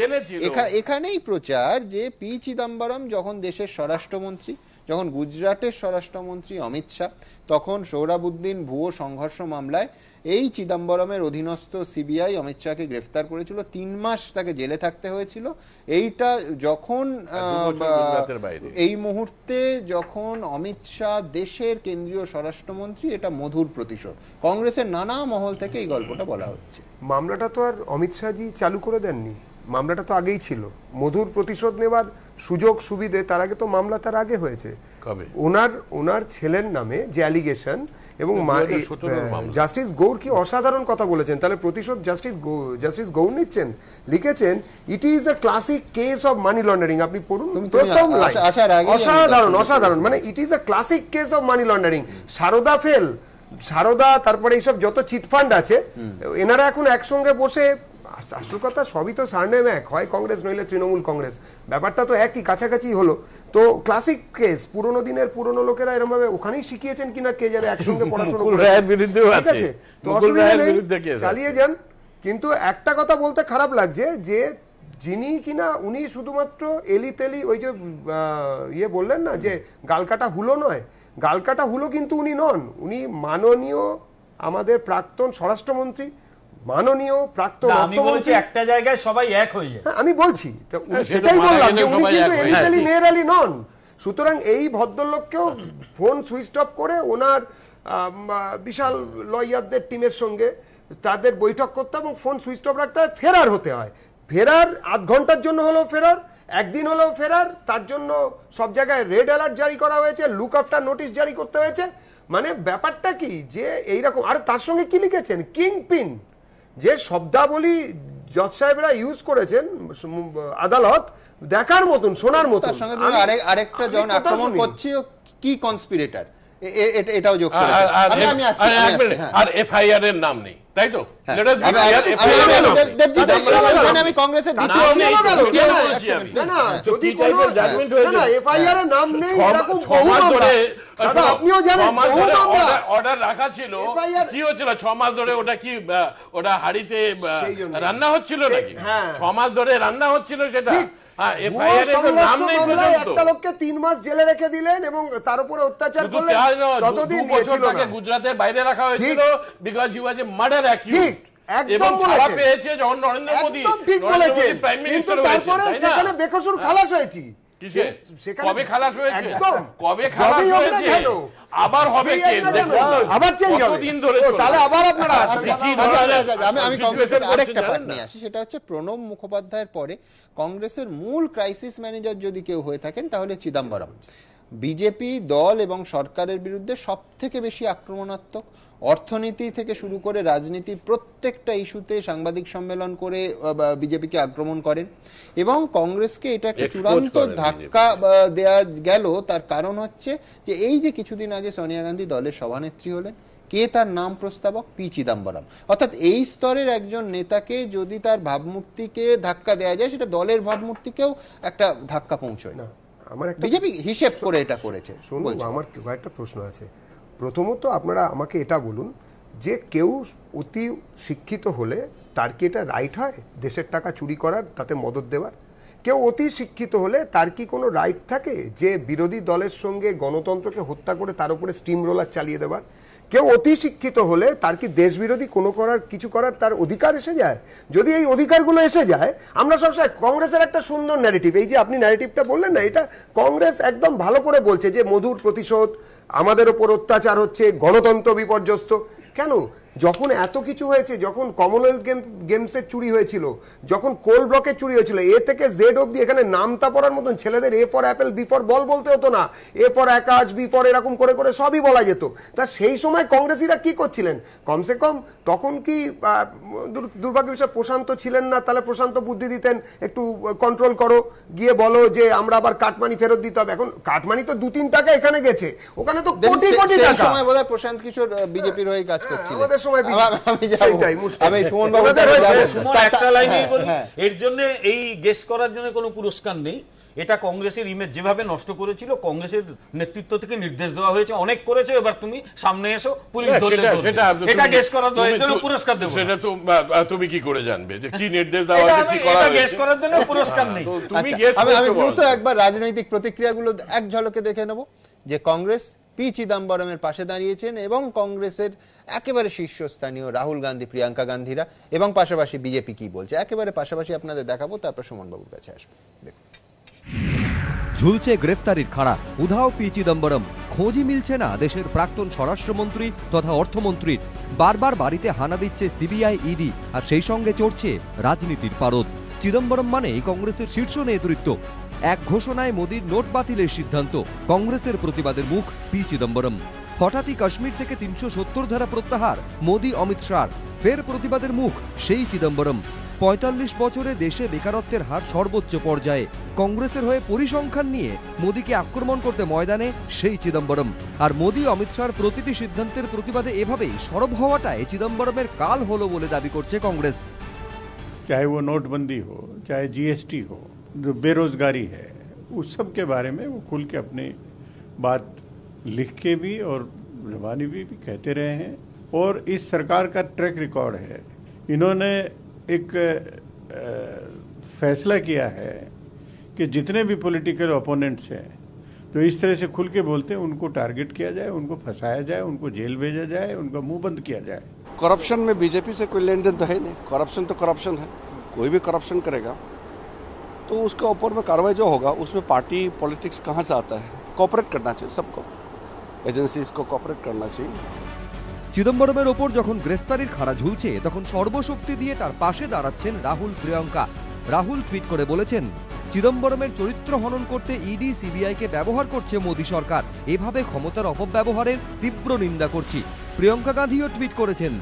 এখানেই প্রচার যে পি চিদম্বরম যখন দেশের স্বরাষ্ট্রমন্ত্রী যখন গুজরাটের স্বরাষ্ট্রমন্ত্রী অমিত শাহ তখন সোহরাবুদ্দিন ভুয়ো সংঘর্ষ মামলায় এই চিদাম্বরমের অধীনস্থ সিবিআই অমিত শাহকে গ্রেফতার করেছিল তিন মাস তাকে জেলে থাকতে হয়েছিল এইটা যখন এই মুহূর্তে যখন অমিত শাহ দেশের কেন্দ্রীয় স্বরাষ্ট্রমন্ত্রী এটা মধুর প্রতিশোধ কংগ্রেসের নানা মহল থেকে এই গল্পটা বলা হচ্ছে মামলাটা তো আর অমিত শাহজি চালু করে দেননি মামলাটা
তো আগেই ছিল মধুর প্রতিশোধ নেওয়ার সুযোগ সুবিধে তার আগে তো মামলা তার আগে হয়েছে ওনার ওনার ছেলের নামে যে অ্যালিগেশন এবং জাস্টিস গৌর কি অসাধারণ কথা বলেছেন তাহলে প্রতিশোধ জাস্টিস জাস্টিস গৌর নিচ্ছেন লিখেছেন it is a classic case of money laundering আপনি পড়ুন প্রথম অসাধারণ অসাধারণ মানে it is a classic case of money laundering Saradha fail Saradha তারপরে এইসব যত চিটফান্ড আছে এনারা এখন একসঙ্গে বসে আসল কথা সবই তো সারনেম এক হয় কংগ্রেস নইলে তৃণমূল কংগ্রেস ব্যাপারটা তো একই কাছাকাছি হলো তো ক্লাসিক কেস পুরনো দিনের পুরনো লোকেরা এরকম ভাবে ওখানেই শিখিয়েছেন কিনা কে জানে একসঙ্গে চালিয়ে যান কিন্তু একটা কথা বলতে খারাপ লাগছে যে যিনি কিনা উনি শুধুমাত্র এলি তেলি ওই যে ইয়ে বললেন না যে গালকাটা হুলো নয় গালকাটা হুলো কিন্তু উনি নন উনি মাননীয় আমাদের প্রাক্তন স্বরাষ্ট্রমন্ত্রী মাননীয় প্রাক্তন আমি একটা
জায়গায় সবাই এক হয়ে যায় হ্যাঁ, আমি বলছি হ্যাঁ, সেটাই বললাম যে উনি কিন্তু এলিকালি
মেয়েরালি নন সুতরাং এই ভদ্রলোককেও ফোন সুইচ অফ করে ওনার বিশাল লয়ারদের টিমের সঙ্গে তাদের বৈঠক করতে এবং ফোন সুইচ অফ রাখতে হয় ফেরার হতে হয় ফেরার আধ ঘন্টার জন্য হলেও ফেরার একদিন হলেও ফেরার তার জন্য সব জায়গায় রেড অ্যালার্ট জারি করা হয়েছে লুক আফটার নোটিশ জারি করতে হয়েছে মানে ব্যাপারটা কি যে এইরকম আর তার সঙ্গে কি লিখেছেন কিং পিন যে শব্দাবলী জজ সাহেবরা ইউজ করেছেন
আদালত দেখার মতন শোনার মতন তার সঙ্গে আরেকটা যখন আক্রমণ করছে কি কনস্পিরেটর এটাও যোগ আর
এফআইআর হ্যাঁ। এর নাম নেই হ্যাঁ। ছমাস হ্যাঁ। আপনিও অর্ডার রাখা ছিল ধরে ওটা কি ওটা হাড়িতে রান্না হচ্ছিল নাকি হ্যাঁ। ছ মাস ধরে রান্না হচ্ছিল সেটা হ্যাঁ,
তিন মাস জেলে রেখে দিলেন এবং তার অত্যাচার যতদিন
গুজরাটের বাইরে রাখা হয়েছিল মার্ডার নরেন্দ্র ঠিক বলেছে তারপরে সেখানে বেকসুর হ্যাঁ। খালাস হয়েছি কবে খালাস হয়েছে কবে খালাস হয়েছে আবার হবে আবার চেঞ্জ হবে দিন ধরে তাহলে আবার আপনারা
আচ্ছা, আচ্ছা, আচ্ছা, আমি কংগ্রেসের আরেকটা নিয়ে
আসি সেটা হচ্ছে প্রণব মুখোপাধ্যায়ের পরে কংগ্রেসের মূল ক্রাইসিস ম্যানেজার যদি কেউ হয়ে থাকেন তাহলে চিদাম্বরম বিজেপি দল এবং সরকারের বিরুদ্ধে সব থেকে বেশি আক্রমণাত্মক অর্থনীতি থেকে শুরু করে রাজনীতি প্রত্যেকটা ইস্যুতে সাংবাদিক সম্মেলন করে বিজেপিকে আক্রমণ করেন এবং কংগ্রেসকে এটা একটা চূড়ান্ত ধাক্কা দেয়া গেল তার কারণ হচ্ছে যে এই যে কিছুদিন আগে সোনিয়া গান্ধী দলের সভানেত্রী হলেন কে তার নাম প্রস্তাবক পি চিদাম্বরম অর্থাৎ এই স্তরের একজন নেতাকে যদি তার ভাবমূর্তিকে ধাক্কা দেওয়া যায় সেটা দলের ভাবমূর্তিকেও একটা ধাক্কা পৌঁছয় না আমার একটা বিজেপি হিসেব করে এটা করেছে
আমার কয়েকটা প্রশ্ন আছে প্রথমত আপনারা আমাকে এটা বলুন যে কেউ অতি শিক্ষিত হলে তার কি এটা রাইট হয় দেশের টাকা চুরি করার তাতে মদত দেওয়ার কেউ অতি শিক্ষিত হলে তার কি কোনো রাইট থাকে যে বিরোধী দলের সঙ্গে গণতন্ত্রকে হত্যা করে তার উপরে স্টিম রোলার চালিয়ে দেওয়ার কেউ অতি শিক্ষিত হলে তার কি দেশবিরোধী কোনো করার কিছু করার তার অধিকার এসে যায় যদি এই অধিকারগুলো এসে যায় আমরা সবসময় কংগ্রেসের একটা সুন্দর ন্যারেটিভ এই যে আপনি ন্যারেটিভটা বললেন না এটা কংগ্রেস একদম ভালো করে বলছে যে মধুর প্রতিশোধ আমাদের ওপর অত্যাচার হচ্ছে গণতন্ত্র বিপর্যস্ত কেন যখন এত কিছু হয়েছে যখন কমনওয়েলথ গেম গেমসের চুরি হয়েছিল যখন কোল ব্লকের চুরি হয়েছিল এ থেকে জেড অব্দি এখানে নামতা পড়ার মতন ছেলেদের A for apple B for ball বলতে হতো না এ ফর একাজ বি ফর এরকম করে করে সবই বলা যেত তা সেই সময় কংগ্রেসিরা কি করছিলেন কমসে কম তখন কি দুর্ভাগ্য প্রশান্ত ছিলেন না তাহলে প্রশান্ত বুদ্ধি দিতেন একটু কন্ট্রোল করো গিয়ে বলো যে আমরা আবার কাটমানি ফেরত দিতে হবে এখন কাটমানি তো দু তিন টাকা এখানে
গেছে ওখানে
তো কোটি কোটি টাকা সময়
বোধহয় প্রশান্ত কিশোর বিজেপির হয়ে গেছে হ্যাঁ, হ্যাঁ, হ্যাঁ।
নেতৃত্ব থেকে নির্দেশ দেওয়া হয়েছে অনেক করেছে এবার তুমি সামনে এসো পুলিশ জন্য
পুরস্কার দেবো সেটা তুমি কি করে জানবে যে কি নির্দেশ দেওয়া হয়েছে জন্য পুরস্কার নেই তুমি আচ্ছা,
একবার রাজনৈতিক প্রতিক্রিয়াগুলো এক ঝলকে দেখে নেবো যে কংগ্রেস পি চিদাম্বরমের পাশে দাঁড়িয়েছেন এবং কংগ্রেসের একেবারে শীর্ষস্থানীয় রাহুল গান্ধী প্রিয়াঙ্কা গান্ধীরা এবং পাশাপাশি বিজেপি কি বলছে একেবারে পাশাপাশি আপনাদের দেখাবো তারপর সুমনবাবুর কাছে আসবো দেখুন
ঝুলছে গ্রেফতারির খাড়া উধাও পি চিদম্বরম খোঁজই মিলছে না দেশের প্রাক্তন স্বরাষ্ট্রমন্ত্রী তথা অর্থমন্ত্রীর বারবার বাড়িতে হানা দিচ্ছে সিবিআই ইডি আর সেই সঙ্গে চড়ছে রাজনীতির পারদ চিদম্বরম মানে কংগ্রেসের শীর্ষ নেতৃত্ব এক ঘোষণায় মোদীর নোট বাতিলের সিদ্ধান্ত কংগ্রেসের প্রতিবাদের মুখ পি চিদম্বরম হঠাৎই কাশ্মীর থেকে তিনশো সত্তর ধারা প্রত্যাহার মোদী অমিত শাহর ফের প্রতিবাদের মুখ সেই চিদম্বরম পঁয়তাল্লিশ বছরে দেশে বেকারত্বের হার সর্বোচ্চ পর্যায়ে কংগ্রেসের হয়ে পরিসংখ্যান নিয়ে মোদীকে আক্রমণ করতে ময়দানে সেই চিদম্বরম আর মোদী অমিত শাহর প্রতিটি সিদ্ধান্তের প্রতিবাদে এভাবেই সরব হওয়াটায় চিদম্বরমের কাল হলো বলে দাবি করছে কংগ্রেস चाहे वो नोटबंदी हो चाहे जीएसटी
हो जो बेरोजगारी है उस सब के बारे में वो खुल के अपनी बात लिख के भी और जबानी भी, भी कहते रहे हैं और इस सरकार का ट्रैक रिकॉर्ड है इन्होंने एक फैसला किया है कि जितने भी पॉलिटिकल ओपोनेंट्स हैं जो इस तरह से खुल के बोलते हैं उनको टारगेट किया जाए उनको फंसाया जाए उनको जेल भेजा जाए उनका मुंह बंद किया जाए করাপশন মে বিজেপি সে কোইল লেনদেন তো আইনে করাপশন তো করাপশন হে কইবি করাপশন করেগা
তো উসকে অপর মে কারওয়াই জো হোগা উসমে পার্টি পলিটিক্স কহা সে আতা হে কোঅপারেট করনা চাই সবকো এজেন্সি ইসকো কোঅপারেট করনা চাই চিদম্বরমের উপর যখন গ্রেফতারীর খাড়া ঝুলছে তখন সর্বশক্তি দিয়ে তার পাশে দাঁড়াতছেন রাহুল प्रियंका রাহুল পিট করে বলেছেন চিদম্বরমের চরিত্র হনন করতে ইডি सीबीआई কে ব্যবহার করছে मोदी সরকার এভাবে ক্ষমতার অপব্যবহারের তীব্র নিন্দা করছি প্রিয়ঙ্কা গান্ধীও টুইট করেছেন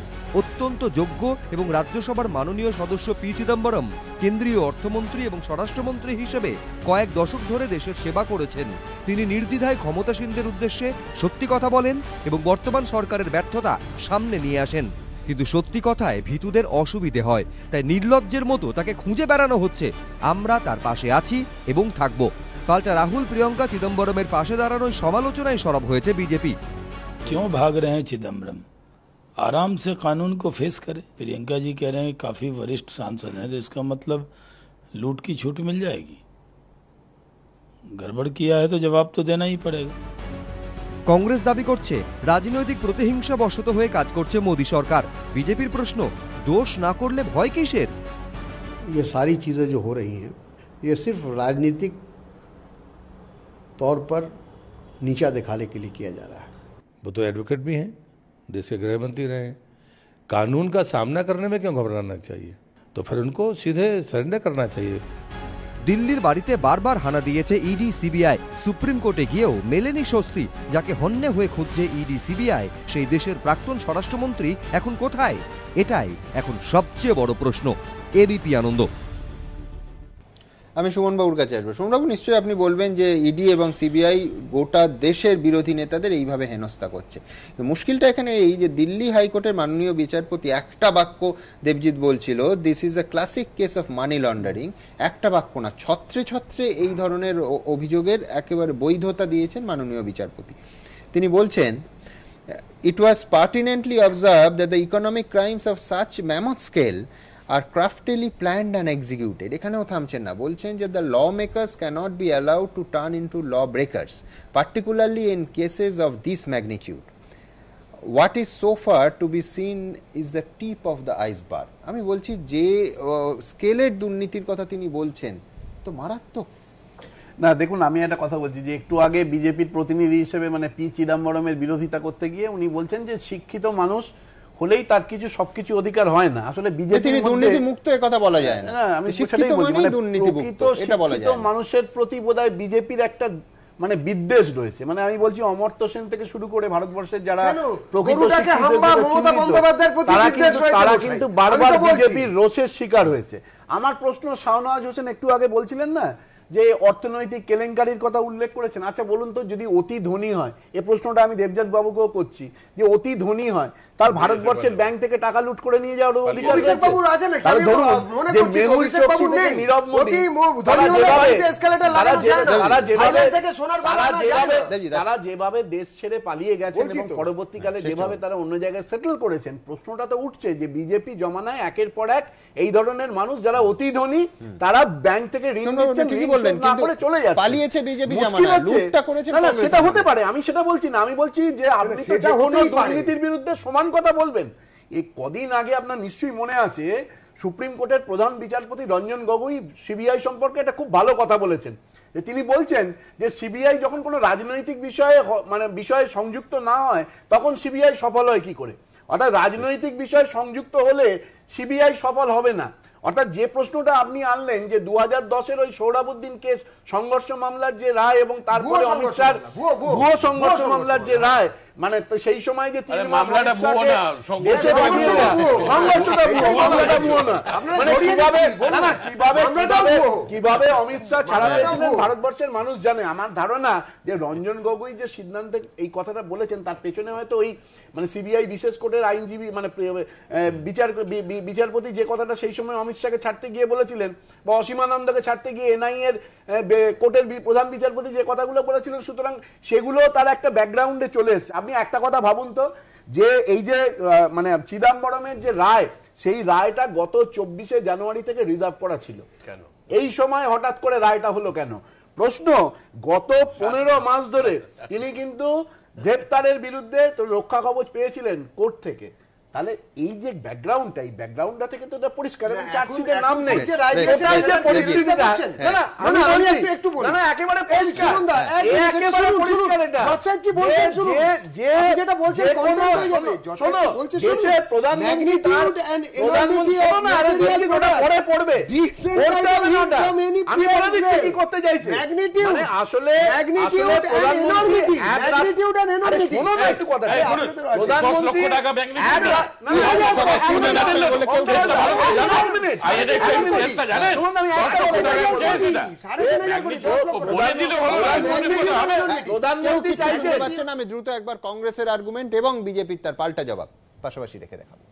অত্যন্ত যোগ্য এবং রাজ্যসভার মাননীয় সদস্য পি চিদম্বরম কেন্দ্রীয় অর্থমন্ত্রী এবং স্বরাষ্ট্রমন্ত্রী হিসেবে কয়েক দশক ধরে দেশের সেবা করেছেন তিনি নির্দ্বিধায় ক্ষমতাসীনদের উদ্দেশ্যে সত্যি কথা বলেন এবং বর্তমান সরকারের ব্যর্থতা সামনে নিয়ে আসেন কিন্তু সত্যি কথায় ভীতুদের অসুবিধে হয় তাই নির্লজ্জের মতো তাকে খুঁজে বেড়ানো হচ্ছে আমরা তার পাশে আছি এবং থাকব পাল্টা রাহুল প্রিয়ঙ্কা চিদম্বরমের পাশে দাঁড়ানোর সমালোচনায় সরব হয়েছে বিজেপি क्यों भाग रहे हैं चिदम्बरम आराम से कानून
को फेस करें प्रियंका जी कह रहे हैं काफ़ी वरिष्ठ सांसद हैं तो इसका मतलब लूट की छूट
मिल जाएगी गड़बड़ किया है तो जवाब तो देना ही पड़ेगा কংগ্রেস দাবি করছে রাজনৈতিক প্রতিহিংসাবশত হয়ে কাজ করছে मोदी সরকার বিজেপির প্রশ্ন दोष ना করলে ভয় কিসের ये सारी चीज़ें जो हो रही हैं
ये सिर्फ राजनीतिक तौर पर नीचा
दिखाने के लिए किया जा रहा है वो तो एडवोकेट भी हैं देश के गृह मंत्री रहे हैं कानून
का सामना करने में क्यों घबराना चाहिए तो फिर उनको सीधे सरेंडर करना चाहिए দিল্লির বাড়িতে বারবার হানা দিয়েছে ইডি সিবিআই সুপ্রিম কোর্টে গিয়েও মেলেনি স্বস্তি যাকে হন্যে হয়ে খুঁজছে ইডি সিবিআই সেই দেশের প্রাক্তন স্বরাষ্ট্রমন্ত্রী এখন কোথায় এটাই এখন সবচেয়ে বড় প্রশ্ন এবিপি আনন্দ
আমি সুমনবাবুর কাছে আসবো সুমনবাবু নিশ্চয়ই আপনি বলবেন যে ইডি e এবং সিবিআই গোটা দেশের বিরোধী নেতাদের এইভাবে হেনস্থা করছে মুশকিলটা এখানে এই যে দিল্লি হাইকোর্টের মাননীয় বিচারপতি একটা বাক্য দেবজিৎ বলছিল this is a classic case of money laundering একটা বাক্য না ছত্রে ছত্রে এই ধরনের অভিযোগের একেবারে বৈধতা দিয়েছেন মাননীয় বিচারপতি তিনি বলছেন it was pertinently observe the the economic crimes of such mammoth scale আর ক্রাফটেলি প্ল্যান্ড অ্যান্ড এক্সিকিউটেড এখানেও থামছেন না বলছেন যে the lawmakers cannot be allowed to turn into lawbreakers particularly in cases of this magnitude what is so far to be seen is the tip of the iceberg আমি বলছি যে স্কেলের দুর্নীতির কথা তিনি বলছেন
তো মারাত্মক না দেখুন আমি একটা কথা বলছি যে একটু আগে বিজেপির প্রতিনিধি হিসেবে মানে পি চিদাম্বরমের বিরোধিতা করতে গিয়ে উনি বলছেন যে শিক্ষিত মানুষ হলেই তার কিছু সবকিছু অধিকার হয় না আসলে বিজেপি দুর্নীতি মুক্ত এ কথা বলা যায় না আমি সেটাই বলি মানে মানুষের প্রতি বোধহয় বিজেপির একটা মানে বিদ্বেষ রয়েছে মানে আমি বলছি অমর্ত্য সেন থেকে শুরু করে ভারতবর্ষের যারা তারা কিন্তু বারবার বিজেপির রোষের শিকার হয়েছে আমার প্রশ্ন শাহনওয়াজ হোসেন একটু আগে বলছিলেন না যে অর্থনৈতিক কেলেঙ্কারির কথা উল্লেখ করেছেন আচ্ছা বলুন তো যদি অতি ধনী হয় এ প্রশ্নটা আমি দেবজাত বাবুকেও করছি যে অতি ধনী হয় তার ভারতবর্ষের ব্যাংক থেকে টাকা লুট করে নিয়ে যাওয়ার অধিকার তারা যেভাবে দেশ ছেড়ে পালিয়ে গেছেন এবং পরবর্তীকালে হ্যাঁ, যেভাবে তারা অন্য জায়গায় সেটেল করেছেন প্রশ্নটা তো উঠছে যে বিজেপি জমানায় একের পর এক এই ধরনের মানুষ যারা অতি ধনী তারা ব্যাংক থেকে ঋণ নিচ্ছেন করলেন কিন্তু চলে যাচ্ছে পালিয়েছে বিজেপি জামানা লুটটা করেছে না সেটা হতে পারে আমি সেটা বলছি না আমি বলছি যে আপনি তো যা দুর্নীতির বিরুদ্ধে সমান কথা বলবেন এই কদিন আগে আপনার নিশ্চয়ই মনে আছে সুপ্রিম কোর্টের প্রধান বিচারপতি রঞ্জন গগৈ সিবিআই সম্পর্কে একটা খুব ভালো কথা বলেছেন যে তিনি বলছেন যে সিবিআই যখন কোনো রাজনৈতিক বিষয়ে মানে বিষয়ে সংযুক্ত না হয় তখন সিবিআই সফল হয় কি করে অর্থাৎ রাজনৈতিক বিষয়ে সংযুক্ত হলে সিবিআই সফল হবে না অর্থাৎ যে প্রশ্নটা আপনি আনলেন যে দু হাজার দশের ওই সৌরাবুদ্দিন কেস সংঘর্ষ মামলার যে রায় এবং তারপরে অমিত শাহ সংঘর্ষ মামলার যে রায় মানে সেই সময় যে মামলাটা ভুয়ো না দেশে পাঠিয়ে সংঘর্ষটা ভুয়ো মামলাটা ভুয়ো না মানে কিভাবে কিভাবে কিভাবে অমিত শাহ ছাড়া পেয়েছিলেন ভারতবর্ষের মানুষ জানে আমার ধারণা যে রঞ্জন গগৈ যে সিদ্ধান্তে এই কথাটা বলেছেন তার পেছনে হয়তো ওই মানে সিবিআই বিশেষ কোর্টের আইনজীবী মানে বিচার বিচারপতি যে কথাটা সেই সময় অমিত শাহকে ছাড়তে গিয়ে বলেছিলেন বা অসীমানন্দকে ছাড়তে গিয়ে এনআই এর কোর্টের প্রধান বিচারপতি যে কথাগুলো বলেছিলেন সুতরাং সেগুলো তার একটা ব্যাকগ্রাউন্ডে চলে এসছে আপনি একটা কথা ভাবুন তো যে এই যে মানে চিদাম্বরমের যে রায় সেই রায়টা গত চব্বিশে জানুয়ারি থেকে রিজার্ভ করা ছিল কেন এই সময় হঠাৎ করে রায়টা হলো কেন প্রশ্ন গত পনেরো মাস ধরে তিনি কিন্তু গ্রেপ্তারের বিরুদ্ধে রক্ষা কবচ পেয়েছিলেন কোর্ট থেকে তাহলে এই যে ব্যাকগ্রাউন্ডটা এই ব্যাকগ্রাউন্ডটা থেকে তো এটা পরিষ্কার এবং চার্জশিটের নাম নেই এটাই যে পরিস্থিতিটা না না হ্যাঁ। আমি একটু একটু বলি না না একেবারে পরিষ্কার শুনুন দা একেবারে পরিষ্কার এটা বাচ্চা
কি বলছেন শুনুন যে যে যেটা বলছেন কন্ট্রোল হয়ে যাবে বলছেন বলছে যে প্রধানমন্ত্রী তার প্রধানমন্ত্রী না ম্যাগনিটিউড ওটা পড়ে পড়বে আমি বলে কি করতে চাইছে ম্যাগনিটিউড মানে আসলে magnitude and enormity magnitude and enormity শোনো একটু কথা প্রধানমন্ত্রী লক্ষ টাকা ম্যাগনিটিউড আমি
দ্রুত একবার কংগ্রেসের আর্গুমেন্ট এবং বিজেপির তার পাল্টা জবাব পাশাপাশি রেখে দেখাবো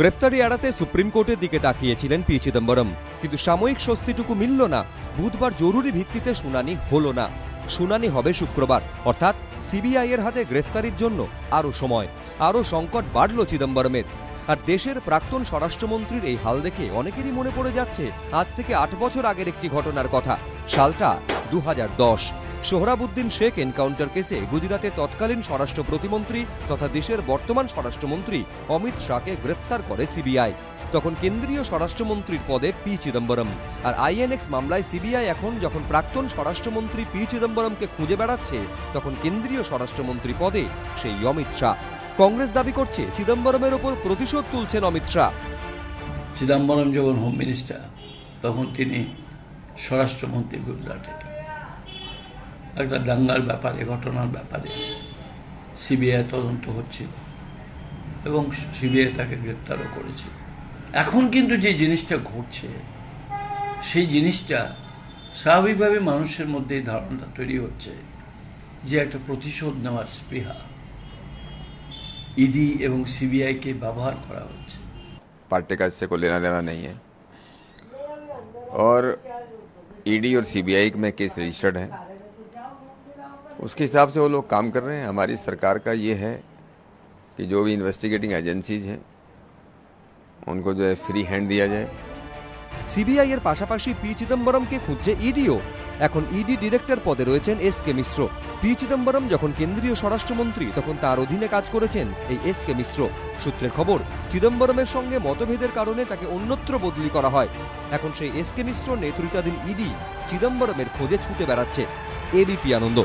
গ্রেফতারি এড়াতে সুপ্রিম কোর্টের দিকে তাকিয়েছিলেন পি চিদম্বরম কিন্তু সাময়িক স্বস্তিটুকু মিলল না বুধবার জরুরি ভিত্তিতে শুনানি হলো না শুনানি হবে শুক্রবার অর্থাৎ সিবিআই এর হাতে গ্রেফতারির জন্য আরও সময় আরও সংকট বাড়ল চিদম্বরমের আর দেশের প্রাক্তন স্বরাষ্ট্রমন্ত্রীর এই হাল দেখে অনেকেরই মনে পড়ে যাচ্ছে আজ থেকে আট বছর আগের একটি ঘটনার কথা সালটা দু সোহরাবুদ্দিন শেখ এনকাউন্টার কেসে গুজরাতে তৎকালীন স্বরাষ্ট্র প্রতিমন্ত্রী তথা দেশের বর্তমান স্বরাষ্ট্রমন্ত্রী অমিত শাহকে গ্রেফতার করে সিবিআই তখন কেন্দ্রীয় স্বরাষ্ট্রমন্ত্রীর পদে পি চিদম্বরম আর আইএনএক্স মামলায় সিবিআই এখন যখন প্রাক্তন স্বরাষ্ট্রমন্ত্রী পি চিদম্বরমকে খুঁজে বেড়াচ্ছে তখন কেন্দ্রীয় স্বরাষ্ট্রমন্ত্রী পদে সেই অমিত শাহ কংগ্রেস দাবি করছে চিদম্বরমের ওপর প্রতিশোধ তুলছেন অমিত শাহ চিদম্বরম যখন হোম মিনিস্টার তখন তিনি
স্বরাষ্ট্রমন্ত্রী গুজরাটে একটা দাঙ্গার ব্যাপারে ঘটনার ব্যাপারে সিবিআই তদন্ত হচ্ছিল এবং সিবিআই তাকে গ্রেপ্তারও করেছে এখন কিন্তু যে জিনিসটা ঘটছে সেই জিনিসটা স্বাভাবিকভাবে মানুষের মধ্যে ধারণা তৈরি হচ্ছে যে একটা প্রতিশোধ নেওয়ার স্পৃহা ইডি e এবং সিবিআইকে ব্যবহার করা হচ্ছে
पार्टी का इससे कोई लेना देना नहीं है और ईडी e और सीबीआई में केस रजिस्टर्ड है उसके हिसाब से वो लोग काम कर रहे हैं हमारी सरकार का ये है कि जो भी इन्वेस्टिगेटिंग एजेंसीज हैं
उनको जो है फ्री हैंड दिया जाए पाशापाशी पी चिदम्बरम के खुद से ईडीओ এখন ইডি e ডিরেক্টর পদে রয়েছেন S K Mishra P Chidambaram যখন কেন্দ্রীয় স্বরাষ্ট্রমন্ত্রী তখন তার অধীনে কাজ করেছেন এই এস কে মিশ্র সূত্রের খবর চিদম্বরমের সঙ্গে মতভেদের কারণে তাকে অন্যত্র বদলি করা হয় এখন সেই এস কে মিশ্র নেতৃত্বাধীন ইডি e চিদম্বরমের খোঁজে ছুটে বেড়াচ্ছে এবিপি আনন্দ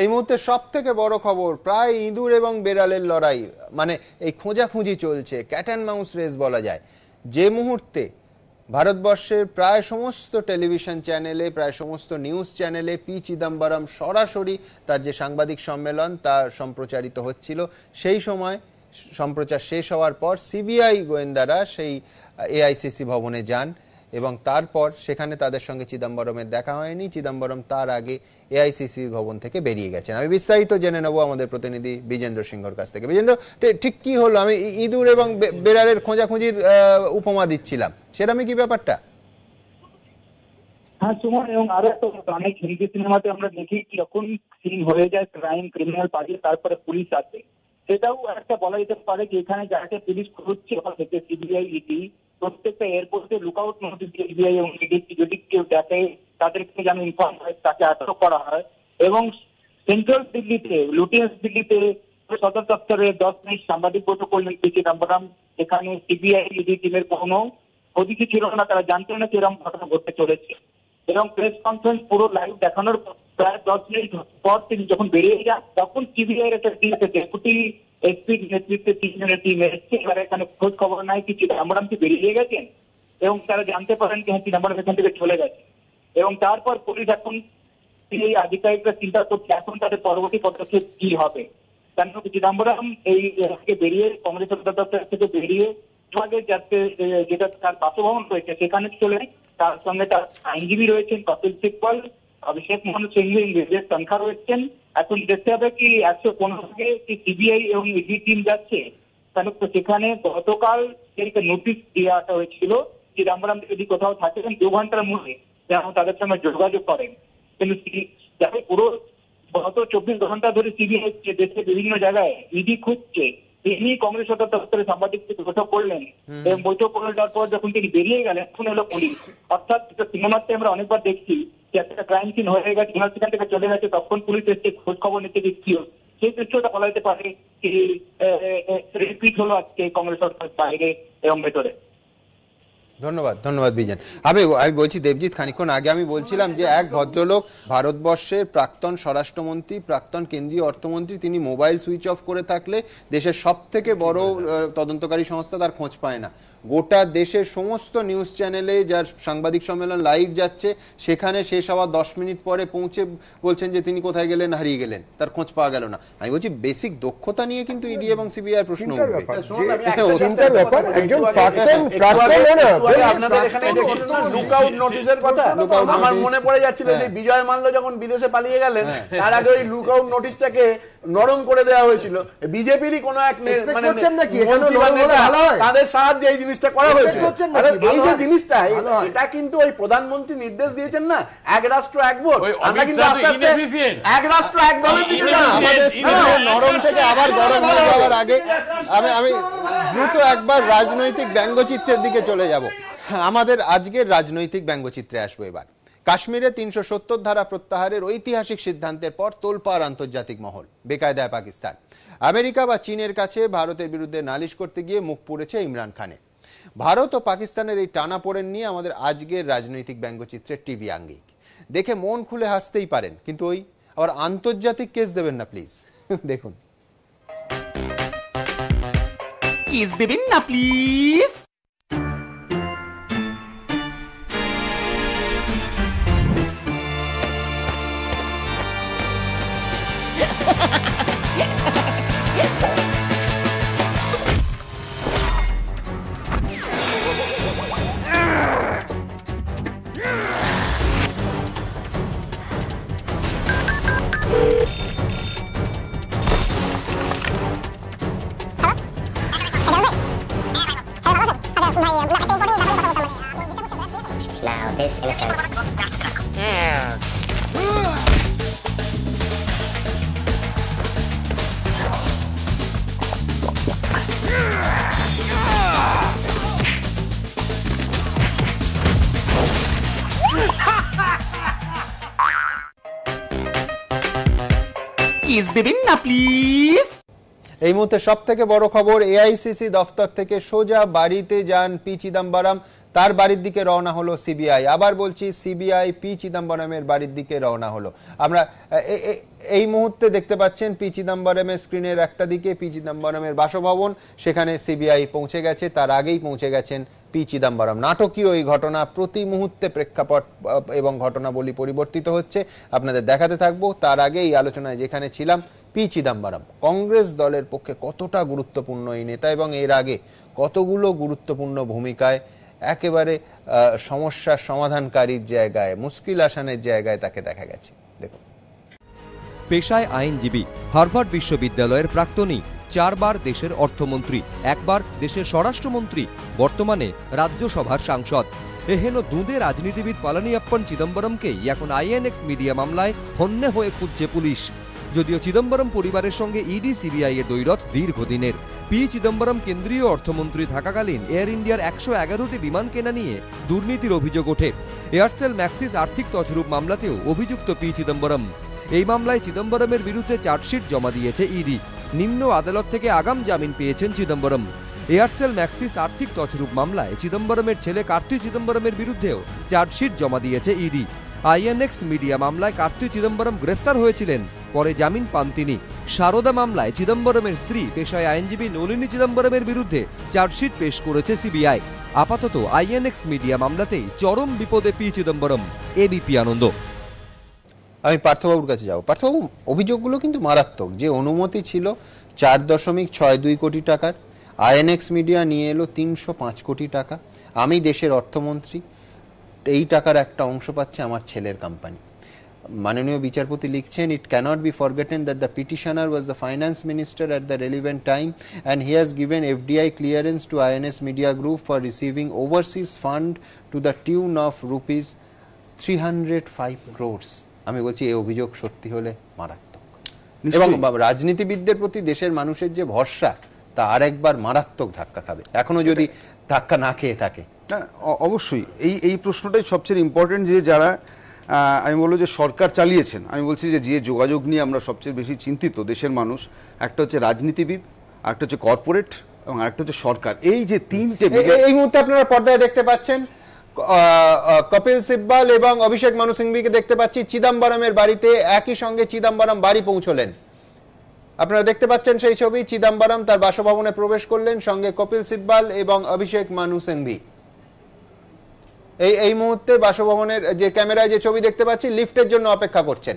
এই মুহূর্তে সব থেকে বড় খবর প্রায় ইঁদুর এবং বেড়ালের লড়াই মানে এই খোঁজাখুঁজি চলছে ক্যাট অ্যান্ড মাউস রেস বলা যায় যে মুহূর্তে ভারতবর্ষের প্রায় সমস্ত টেলিভিশন চ্যানেলে প্রায় সমস্ত নিউজ চ্যানেলে পি চিদম্বরম সরাসরি তার যে সাংবাদিক সম্মেলন তা সম্প্রচারিত হচ্ছিল সেই সময় সম্প্রচার শেষ হওয়ার পর সিবিআই গোয়েন্দারা সেই এআইসিসি ভবনে যান এবং তারপর সেখানে তাদের সঙ্গে চিদম্বরমের দেখা হয়নি চিদম্বরম তার আগে এআইসিসি ভবন থেকে বেরিয়ে গেছেন আমি বিস্তারিত জেনে নেব আমাদের প্রতিনিধি বিজেন্দ্র সিংহর কাছ থেকে বিজেন্দ্র ঠিক কি হলো আমি ইঁদুর এবং বেড়ালের খোঁজাখুঁজির উপমা দিচ্ছিলাম সেটা আমি কি ব্যাপারটা
হ্যাঁ সুমন এবং আরো একটা অনেক হিন্দি সিনেমাতে আমরা দেখি যখন সিন হয়ে যায় ক্রাইম ক্রিমিনাল পার্টি তারপরে পুলিশ আসে সেটাও একটা বলা যেতে পারে যে এখানে যাকে পুলিশ খুঁজছে থেকে সিবিআই ইডি প্রত্যেকটা এয়ারপোর্টে লুকআউট নোটিশ দিয়ে সিবিআই এবং ইডি e যদি কেউ দেখে তাদেরকে যেন ইনফর্ম হয় তাকে আটক করা হয় এবং সেন্ট্রাল দিল্লিতে লুটিয়ান্স দিল্লিতে সদর দপ্তরে দশ মিনিট সাংবাদিক বৈঠক করলেন পি এখানে সিবিআই ইডি টিমের কোনো অধিকি ছিল না তারা জানতেন না কিরকম ঘটনা ঘটতে চলেছে এবং প্রেস কনফারেন্স পুরো লাইভ দেখানোর পর প্রায় দশ মিনিট পর তিনি যখন বেরিয়ে যান তখন সিবিআই একটা টিম ডেপুটি এসপির নেতৃত্বে তিনজনের টিম এসছে এবার এখানে খোঁজ খবর নাই কি চিদাম্বরম কি বেরিয়ে গেছেন এবং তারা জানতে পারেন কি হ্যাঁ চিদাম্বরম এখান থেকে চলে গেছে এবং তারপর পুলিশ এখন এই আধিকারিকরা চিন্তা করছে এখন তাদের পরবর্তী পদক্ষেপ কি হবে কেন চিদাম্বরম এই থেকে বেরিয়ে কংগ্রেস দপ্তর থেকে বেরিয়ে বিভাগে যাতে যেটা তার বাসভবন রয়েছে সেখানে চলে তার সঙ্গে তার আইনজীবী রয়েছেন কপিল সিকবল অভিষেক মোহন সিংভি নির্দেশ সংখ্যা রয়েছেন এখন দেখতে হবে কি একশো পনেরো থেকে কি সিবিআই এবং ইডি e টিম যাচ্ছে কারণ সেখানে গতকাল যেদিকে নোটিশ দিয়ে আসা হয়েছিল যে রামরাম যদি কোথাও থাকেন দু ঘন্টার মধ্যে যেন তাদের সঙ্গে যোগাযোগ করেন কিন্তু যাতে পুরো গত চব্বিশ ঘন্টা ধরে সিবিআই দেশের বিভিন্ন জায়গায় ইডি e খুঁজছে তিনি কংগ্রেস সদর দপ্তরে সাংবাদিকদের বৈঠক করলেন এবং বৈঠক করে যাওয়ার পর যখন তিনি বেরিয়ে গেলেন এখন হলো পুলিশ অর্থাৎ সিনেমাতে আমরা অনেকবার দেখছি যে একটা ক্রাইম সিন হয়ে গেছে ঘোড়া সেখান থেকে চলে গেছে তখন পুলিশ এসে খোঁজ খবর নিতে দিচ্ছিল সেই দৃশ্যটা বলা যেতে পারে কি রিপিট হলো আজকে কংগ্রেস সরকার বাইরে এবং ভেতরে
ধন্যবাদ ধন্যবাদ বিজন আমি আমি বলছি দেবজিৎ খানিক্ষণ আগে আমি বলছিলাম যে এক ভদ্রলোক ভারতবর্ষের প্রাক্তন স্বরাষ্ট্রমন্ত্রী প্রাক্তন কেন্দ্রীয় অর্থমন্ত্রী তিনি মোবাইল সুইচ অফ করে থাকলে দেশের সব থেকে বড় তদন্তকারী সংস্থা তার খোঁজ পায় না গোটা দেশের সমস্ত নিউজ চ্যানেলে যার সাংবাদিক সম্মেলন লাইভ যাচ্ছে সেখানে শেষ হওয়ার দশ মিনিট পরে পৌঁছে বলছেন যে তিনি কোথায় গেলেন হারিয়ে গেলেন তার খোঁজ পাওয়া গেল না আমি বলছি বেসিক দক্ষতা নিয়ে কিন্তু ইডি e এবং সিবিআই প্রশ্ন
আমার মনে পড়ে যাচ্ছিল যে হ্যাঁ। বিজয় মাল্য যখন বিদেশে পালিয়ে গেলেন হ্যাঁ। তার আগে ওই লুকআউট নোটিশটাকে নরম করে দেওয়া হয়েছিল বিজেপিরই কোন এক মানে তাদের সাহায্যে এই জিনিসটা করা হয়েছে এই যে জিনিসটা এটা কিন্তু ওই প্রধানমন্ত্রী নির্দেশ দিয়েছেন না এক রাষ্ট্র এক ভোট আমরা কিন্তু এক রাষ্ট্র এক দলের দিকে নরম থেকে আবার গরম আগে আমি আমি
দ্রুত
একবার রাজনৈতিক ব্যঙ্গচিত্রের দিকে চলে যাব হ্যাঁ, আমাদের আজকের রাজনৈতিক ব্যঙ্গচিত্রে আসবো এবার কাশ্মীরে তিনশো সত্তর ধারা প্রত্যাহারের ঐতিহাসিক সিদ্ধান্তের পর তোলপার আন্তর্জাতিক মহল বেকায়দায় পাকিস্তান আমেরিকা বা চীনের কাছে ভারতের বিরুদ্ধে নালিশ করতে গিয়ে মুখ পুড়েছে ইমরান খানে ভারত ও পাকিস্তানের এই টানা পড়েন নিয়ে আমাদের আজকের রাজনৈতিক ব্যঙ্গচিত্রের টিভি আঙ্গিক দেখে মন খুলে হাসতেই পারেন কিন্তু ওই আবার আন্তর্জাতিক কেস দেবেন না প্লিজ দেখুন
কেস দেবেন না please Now this innocence. Yeah. এই
মুহূর্তে সব থেকে বড় খবর এআইসিসি দফতর থেকে সোজা বাড়িতে যান পি চিদম্বরম তার বাড়ির দিকে রওনা হলো সিবিআই আবার বলছি সিবিআই পি চিদম্বরমের বাড়ির দিকে রওনা হলো আমরা এই মুহূর্তে দেখতে পাচ্ছেন পি চিদম্বরমের স্ক্রিনের একটা দিকে পি চিদম্বরমের বাসভবন সেখানে সিবিআই পৌঁছে গেছে তার আগেই পৌঁছে গেছেন পি চিদম্বরম নাটকীয় এই ঘটনা প্রতি মুহূর্তে প্রেক্ষাপট এবং ঘটনাবলী পরিবর্তিত হচ্ছে আপনাদের দেখাতে থাকবো তার আগে এই আলোচনায় যেখানে ছিলাম পি চিদম্বরম কংগ্রেস দলের পক্ষে কতটা গুরুত্বপূর্ণ এই নেতা এবং এর আগে কতগুলো গুরুত্বপূর্ণ ভূমিকায় একেবারে সমস্যার সমাধানকারীর জায়গায় মুশকিল আসানের জায়গায় তাকে দেখা গেছে দেখুন
পেশায় আইনজীবী হার্ভার্ড বিশ্ববিদ্যালয়ের প্রাক্তনী চারবার দেশের অর্থমন্ত্রী একবার দেশের স্বরাষ্ট্রমন্ত্রী বর্তমানে রাজ্যসভার সাংসদ এহেন দুঁদে রাজনীতিবিদ পালানিয়াপ্পন চিদম্বরমকেই এখন আইএনএক্স মিডিয়া মামলায় হন্যে হয়ে খুঁজছে পুলিশ যদিও চিদম্বরম পরিবারের সঙ্গে ইডি e সিবিআই এর দৈরথ দীর্ঘদিনের পি চিদম্বরম কেন্দ্রীয় অর্থমন্ত্রী থাকাকালীন এয়ার ইন্ডিয়ার একশো এগারোটি বিমান কেনা নিয়ে দুর্নীতির অভিযোগ ওঠে এয়ারসেল ম্যাক্সিস আর্থিক তছরূপ মামলাতেও অভিযুক্ত পি চিদম্বরম এই মামলায় চিদম্বরমের বিরুদ্ধে চার্জশিট জমা দিয়েছে ইডি e নিম্ন আদালত থেকে আগাম জামিন পেয়েছেন চিদম্বরম এয়ারসেল ম্যাক্সিস আর্থিক তছরূপ মামলায় চিদম্বরমের ছেলে কার্তি চিদম্বরমের বিরুদ্ধেও চার্জশিট জমা দিয়েছে ইডি e আইএনএক্স মিডিয়া মামলায় কার্তি চিদম্বরম গ্রেফতার হয়েছিলেন পরে জামিন পান তিনি সারদা মামলায় চিদম্বরমের স্ত্রী পেশায় আইনজীবী নলিনী চিদম্বরমের বিরুদ্ধে চার্জশিট পেশ করেছে সিবিআই আপাতত আইএনএক্স মিডিয়া মামলাতেই চরম বিপদে পি চিদম্বরম এবিপি আনন্দ আমি পার্থবাবুর কাছে যাব পার্থবাবু
অভিযোগগুলো কিন্তু মারাত্মক যে অনুমতি ছিল চার দশমিক ছয় দুই কোটি টাকার আইএনএক্স মিডিয়া নিয়ে এলো তিনশো পাঁচ কোটি টাকা আমি দেশের অর্থমন্ত্রী এই টাকার একটা অংশ পাচ্ছে আমার ছেলের কোম্পানি মাননীয় বিচারপতি লিখছেন it cannot be forgotten that the petitioner was the finance minister at the relevant time and he has given FDI clearance to INX media group for receiving overseas fund to the tune of rupees three hundred five crores আমি বলছি এই অভিযোগ সত্যি হলে মারাত্মক এবং রাজনীতিবিদদের প্রতি দেশের মানুষের যে ভরসা তা আরেকবার
মারাত্মক ধাক্কা খাবে এখনো যদি ধাক্কা না খেয়ে থাকে অবশ্যই এই এই প্রশ্নটাই সবচেয়ে ইম্পর্টেন্ট যে যারা আমি বলবো যে সরকার চালিয়েছেন আমি বলছি যে যে যোগাযোগ নিয়ে আমরা সবচেয়ে বেশি চিন্তিত দেশের মানুষ একটা হচ্ছে রাজনীতিবিদ একটা হচ্ছে কর্পোরেট এবং আরেকটা হচ্ছে সরকার এই যে তিনটে এই
মুহূর্তে আপনারা পর্দায় দেখতে পাচ্ছেন কপিল সিব্বাল এবং অভিষেক মানু দেখতে পাচ্ছি চিদাম্বরমের বাড়িতে একই সঙ্গে চিদাম্বরম বাড়ি পৌঁছলেন আপনারা দেখতে পাচ্ছেন সেই ছবি চিদাম্বরম তার বাসভবনে প্রবেশ করলেন সঙ্গে কপিল সিব্বাল এবং অভিষেক মানু সিংভি এই এই মুহূর্তে বাসভবনের যে ক্যামেরায় যে ছবি দেখতে পাচ্ছি লিফটের জন্য অপেক্ষা করছেন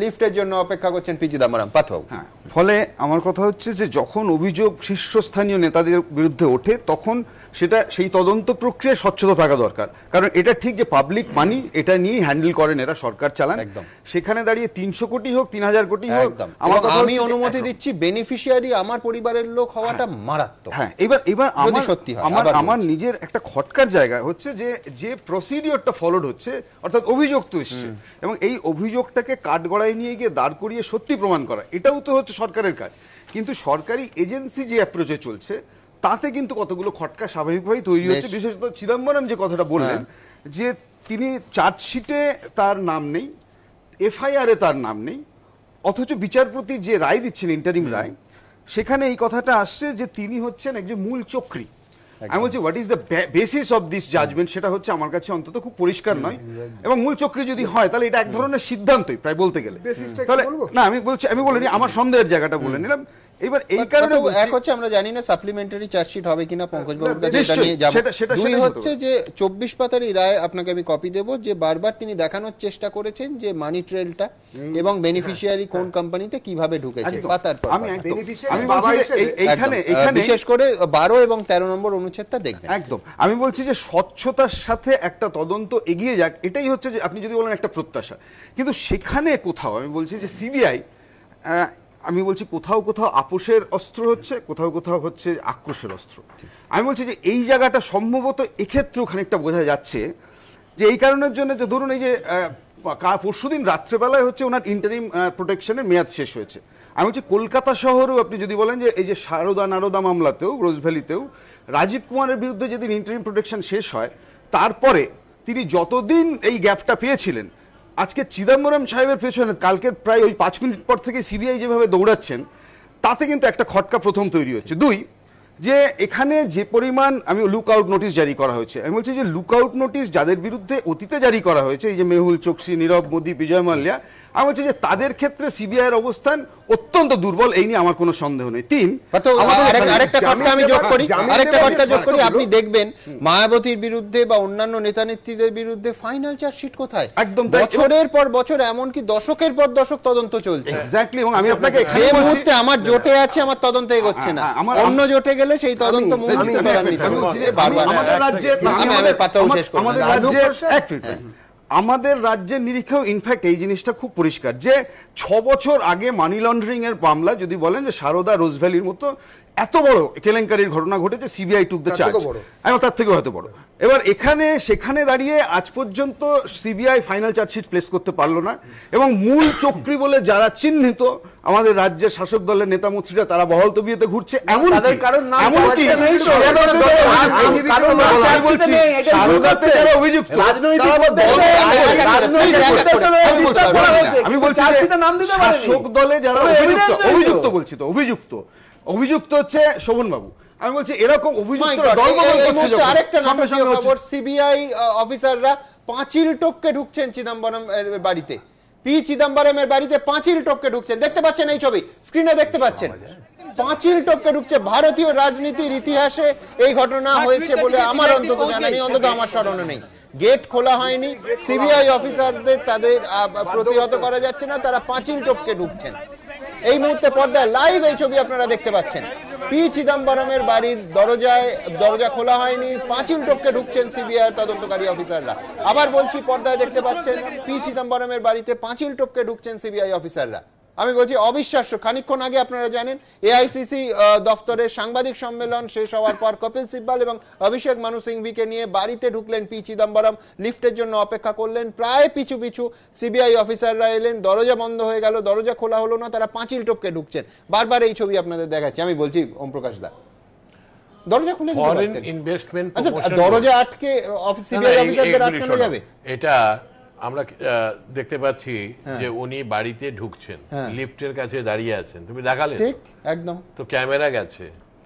লিফটের জন্য অপেক্ষা করছেন পি চিদাম্বরম পাথক হ্যাঁ
ফলে আমার কথা হচ্ছে যে যখন অভিযোগ শীর্ষস্থানীয় নেতাদের বিরুদ্ধে ওঠে তখন সেটা সেই তদন্ত প্রক্রিয়া স্বচ্ছতা থাকা দরকার কারণ এটা ঠিক যে পাবলিক মানি এটা নিয়ে হ্যান্ডেল করেন এরা সরকার চালান একদম সেখানে দাঁড়িয়ে তিনশো কোটি হোক তিন হাজার কোটি হোক আমি অনুমতি দিচ্ছি বেনিফিশিয়ারি আমার পরিবারের লোক হওয়াটা হ্যাঁ। মারাত্মক হ্যাঁ এবার এবার আমার সত্যি আমার আমার নিজের একটা খটকার জায়গা হচ্ছে যে যে প্রসিডিওরটা ফলোড হচ্ছে অর্থাৎ অভিযোগ তো এসছে এবং এই অভিযোগটাকে কাঠগড়ায় নিয়ে গিয়ে দাঁড় করিয়ে সত্যি প্রমাণ করা এটাও তো হচ্ছে সরকারের কাজ কিন্তু সরকারি এজেন্সি যে অ্যাপ্রোচে চলছে তাতে কিন্তু কতগুলো খটকা স্বাভাবিকভাবেই তৈরি হচ্ছে বিশেষত চিদম্বরম যে কথাটা বললেন হ্যাঁ। যে তিনি চার্জশিটে তার নাম নেই এফআইআরে তার নাম নেই অথচ বিচারপতি যে রায় দিচ্ছেন ইন্টারিম রায় সেখানে এই কথাটা আসছে যে তিনি হচ্ছেন একজন মূল চক্রী আমি বলছি what is the basis of this judgement সেটা হচ্ছে আমার কাছে অন্তত খুব পরিষ্কার নয় এবং মূল চক্রী যদি হয় তাহলে এটা এক ধরনের সিদ্ধান্তই প্রায় বলতে গেলে তাহলে না আমি বলছি আমি বলিনি আমার সন্দেহের জায়গাটা বলে নিলাম এবার এই কারণে এক হচ্ছে আমরা জানি না সাপ্লিমেন্টারি
চার্জশিট হবে কিনা পঙ্কজ বাবুর কাছে এটা নিয়ে যাব দুই হচ্ছে যে
24 পাতার
এই রায় আপনাকে আমি কপি দেব যে বারবার তিনি দেখানোর চেষ্টা করেছেন যে মানি ট্রেলটা এবং বেনিফিশিয়ারি কোন কোম্পানিতে কিভাবে ঢুকেছে পাতার পর আমি বেনিফিশিয়ারি এইখানে বিশেষ করে
12 এবং 13 নম্বর অনুচ্ছেদটা দেখবেন একদম আমি বলছি যে স্বচ্ছতার সাথে একটা তদন্ত এগিয়ে যাক এটাই হচ্ছে যে আপনি যদি বলেন একটা প্রত্যাশা কিন্তু সেখানে কোথাও আমি বলছি যে সিবিআই আমি বলছি কোথাও কোথাও আপোষের অস্ত্র হচ্ছে কোথাও কোথাও হচ্ছে আক্রোশের অস্ত্র আমি বলছি যে এই জায়গাটা সম্ভবত এক্ষেত্রেও খানিকটা বোঝা যাচ্ছে যে এই কারণের জন্য যে ধরুন এই যে পরশু দিন রাত্রেবেলায় হচ্ছে ওনার ইন্টারিম প্রোটেকশনের মেয়াদ শেষ হয়েছে আমি বলছি কলকাতা শহরেও আপনি যদি বলেন যে এই যে সারদা নারদা মামলাতেও রোজভ্যালিতেও রাজীব কুমারের বিরুদ্ধে যেদিন ইন্টারিম প্রোটেকশন শেষ হয় তারপরে তিনি যতদিন এই গ্যাপটা পেয়েছিলেন আজকে চিদাম্বরম সাহেবের পেছনে কালকের প্রায় ওই পাঁচ মিনিট পর থেকে সিবিআই যেভাবে দৌড়াচ্ছেন তাতে কিন্তু একটা খটকা প্রথম তৈরি হচ্ছে দুই যে এখানে যে পরিমাণ আমি লুক আউট নোটিশ জারি করা হয়েছে আমি বলছি যে লুক আউট নোটিশ যাদের বিরুদ্ধে অতীতে জারি করা হয়েছে এই যে মেহুল চোকসি নীরব মোদী বিজয় মাল্যা আমি বলছি যে তাদের ক্ষেত্রে সিবিআই এর অবস্থান অত্যন্ত দুর্বল এই নিয়ে আমার কোনো সন্দেহ নেই তিন আরেকটা কথা আমি যোগ করি আরেকটা কথা যোগ করি আপনি দেখবেন মায়াবতীর বিরুদ্ধে বা অন্যান্য নেতা
নেত্রীদের বিরুদ্ধে ফাইনাল চার্জশিট কোথায় একদম বছরের পর বছর এমনকি দশকের পর দশক তদন্ত চলছে এক্স্যাক্টলি এবং আমি আপনাকে যে মুহূর্তে আমার জোটে আছে আমার তদন্ত এগোচ্ছে না আমার অন্য জোটে গেলে সেই তদন্ত মুহূর্তে
আমাদের রাজ্যে আমাদের রাজ্যে এক আমাদের রাজ্যের নিরীক্ষাও ইনফ্যাক্ট এই জিনিসটা খুব পরিষ্কার যে ছ বছর আগে মানি লন্ডারিং এর মামলা যদি বলেন যে সারদা রোজভ্যালির মতো এত বড় কেলেঙ্কারির ঘটনা ঘটেছে সিবিআই টুক দ্য চার্জ আমি তার থেকেও হয়তো বড় এবার এখানে সেখানে দাঁড়িয়ে আজ পর্যন্ত সিবিআই ফাইনাল চার্জশিট প্লেস করতে পারলো না এবং মূল চক্রী বলে যারা চিহ্নিত আমাদের রাজ্যের শাসক দলের নেতা মন্ত্রীরা তারা বহল তবিয়েতে ঘুরছে এমন
অভিযুক্ত আমি বলছি শাসক দলে যারা অভিযুক্ত অভিযুক্ত
বলছি তো অভিযুক্ত অভিযুক্ত হচ্ছে শোভন বাবু আমি বলছি এরকম
অভিযুক্ত সিবিআই অফিসাররা পাঁচিল টপকে ঢুকছেন চিদম্বরম বাড়িতে পি চিদম্বরমের বাড়িতে পাঁচিল টপকে ঢুকছেন দেখতে পাচ্ছেন এই ছবি স্ক্রিনে দেখতে পাচ্ছেন পাঁচিল টপকে ঢুকছে ভারতীয় রাজনীতির ইতিহাসে এই ঘটনা হয়েছে বলে আমার অন্তত জানা নেই অন্তত আমার স্মরণে নেই গেট খোলা হয়নি সিবিআই অফিসারদের তাদের প্রতিহত করা যাচ্ছে না তারা পাঁচিল টপকে ঢুকছেন এই মুহূর্তে পর্দায় লাইভ এই ছবি আপনারা দেখতে পাচ্ছেন পি চিদম্বরমের বাড়ির দরজায় দরজা খোলা হয়নি পাঁচিল টপকে ঢুকছেন সিবিআই তদন্তকারী অফিসাররা আবার বলছি পর্দায় দেখতে পাচ্ছেন পি চিদম্বরমের বাড়িতে পাঁচিল টপকে ঢুকছেন সিবিআই অফিসাররা আমি বলছি অবিশ্বাস্য খানিক্ষণ আগে আপনারা জানেন এআইসিসি দফতরের সাংবাদিক সম্মেলন শেষ হওয়ার পর কপিল সিব্বাল এবং অভিষেক মানু সিংভিকে নিয়ে বাড়িতে ঢুকলেন পি চিদম্বরম লিফটের জন্য অপেক্ষা করলেন প্রায় পিছু পিছু সিবিআই অফিসাররা এলেন দরজা বন্ধ হয়ে গেল দরজা খোলা হলো না তারা পাঁচিল টপকে ঢুকছেন বারবার এই ছবি আপনাদের দেখাচ্ছি আমি বলছি ওমপ্রকাশ দা দরজা খুলে দিতে
পারতেন আচ্ছা দরজা আটকে সিবিআই অফিসারদের আটকানো যাবে এটা আমরা দেখতে পাচ্ছি হ্যাঁ। যে উনি বাড়িতে ঢুকছেন হ্যাঁ। লিফটের কাছে দাঁড়িয়ে আছেন তুমি দেখালে একদম তো ক্যামেরা গেছে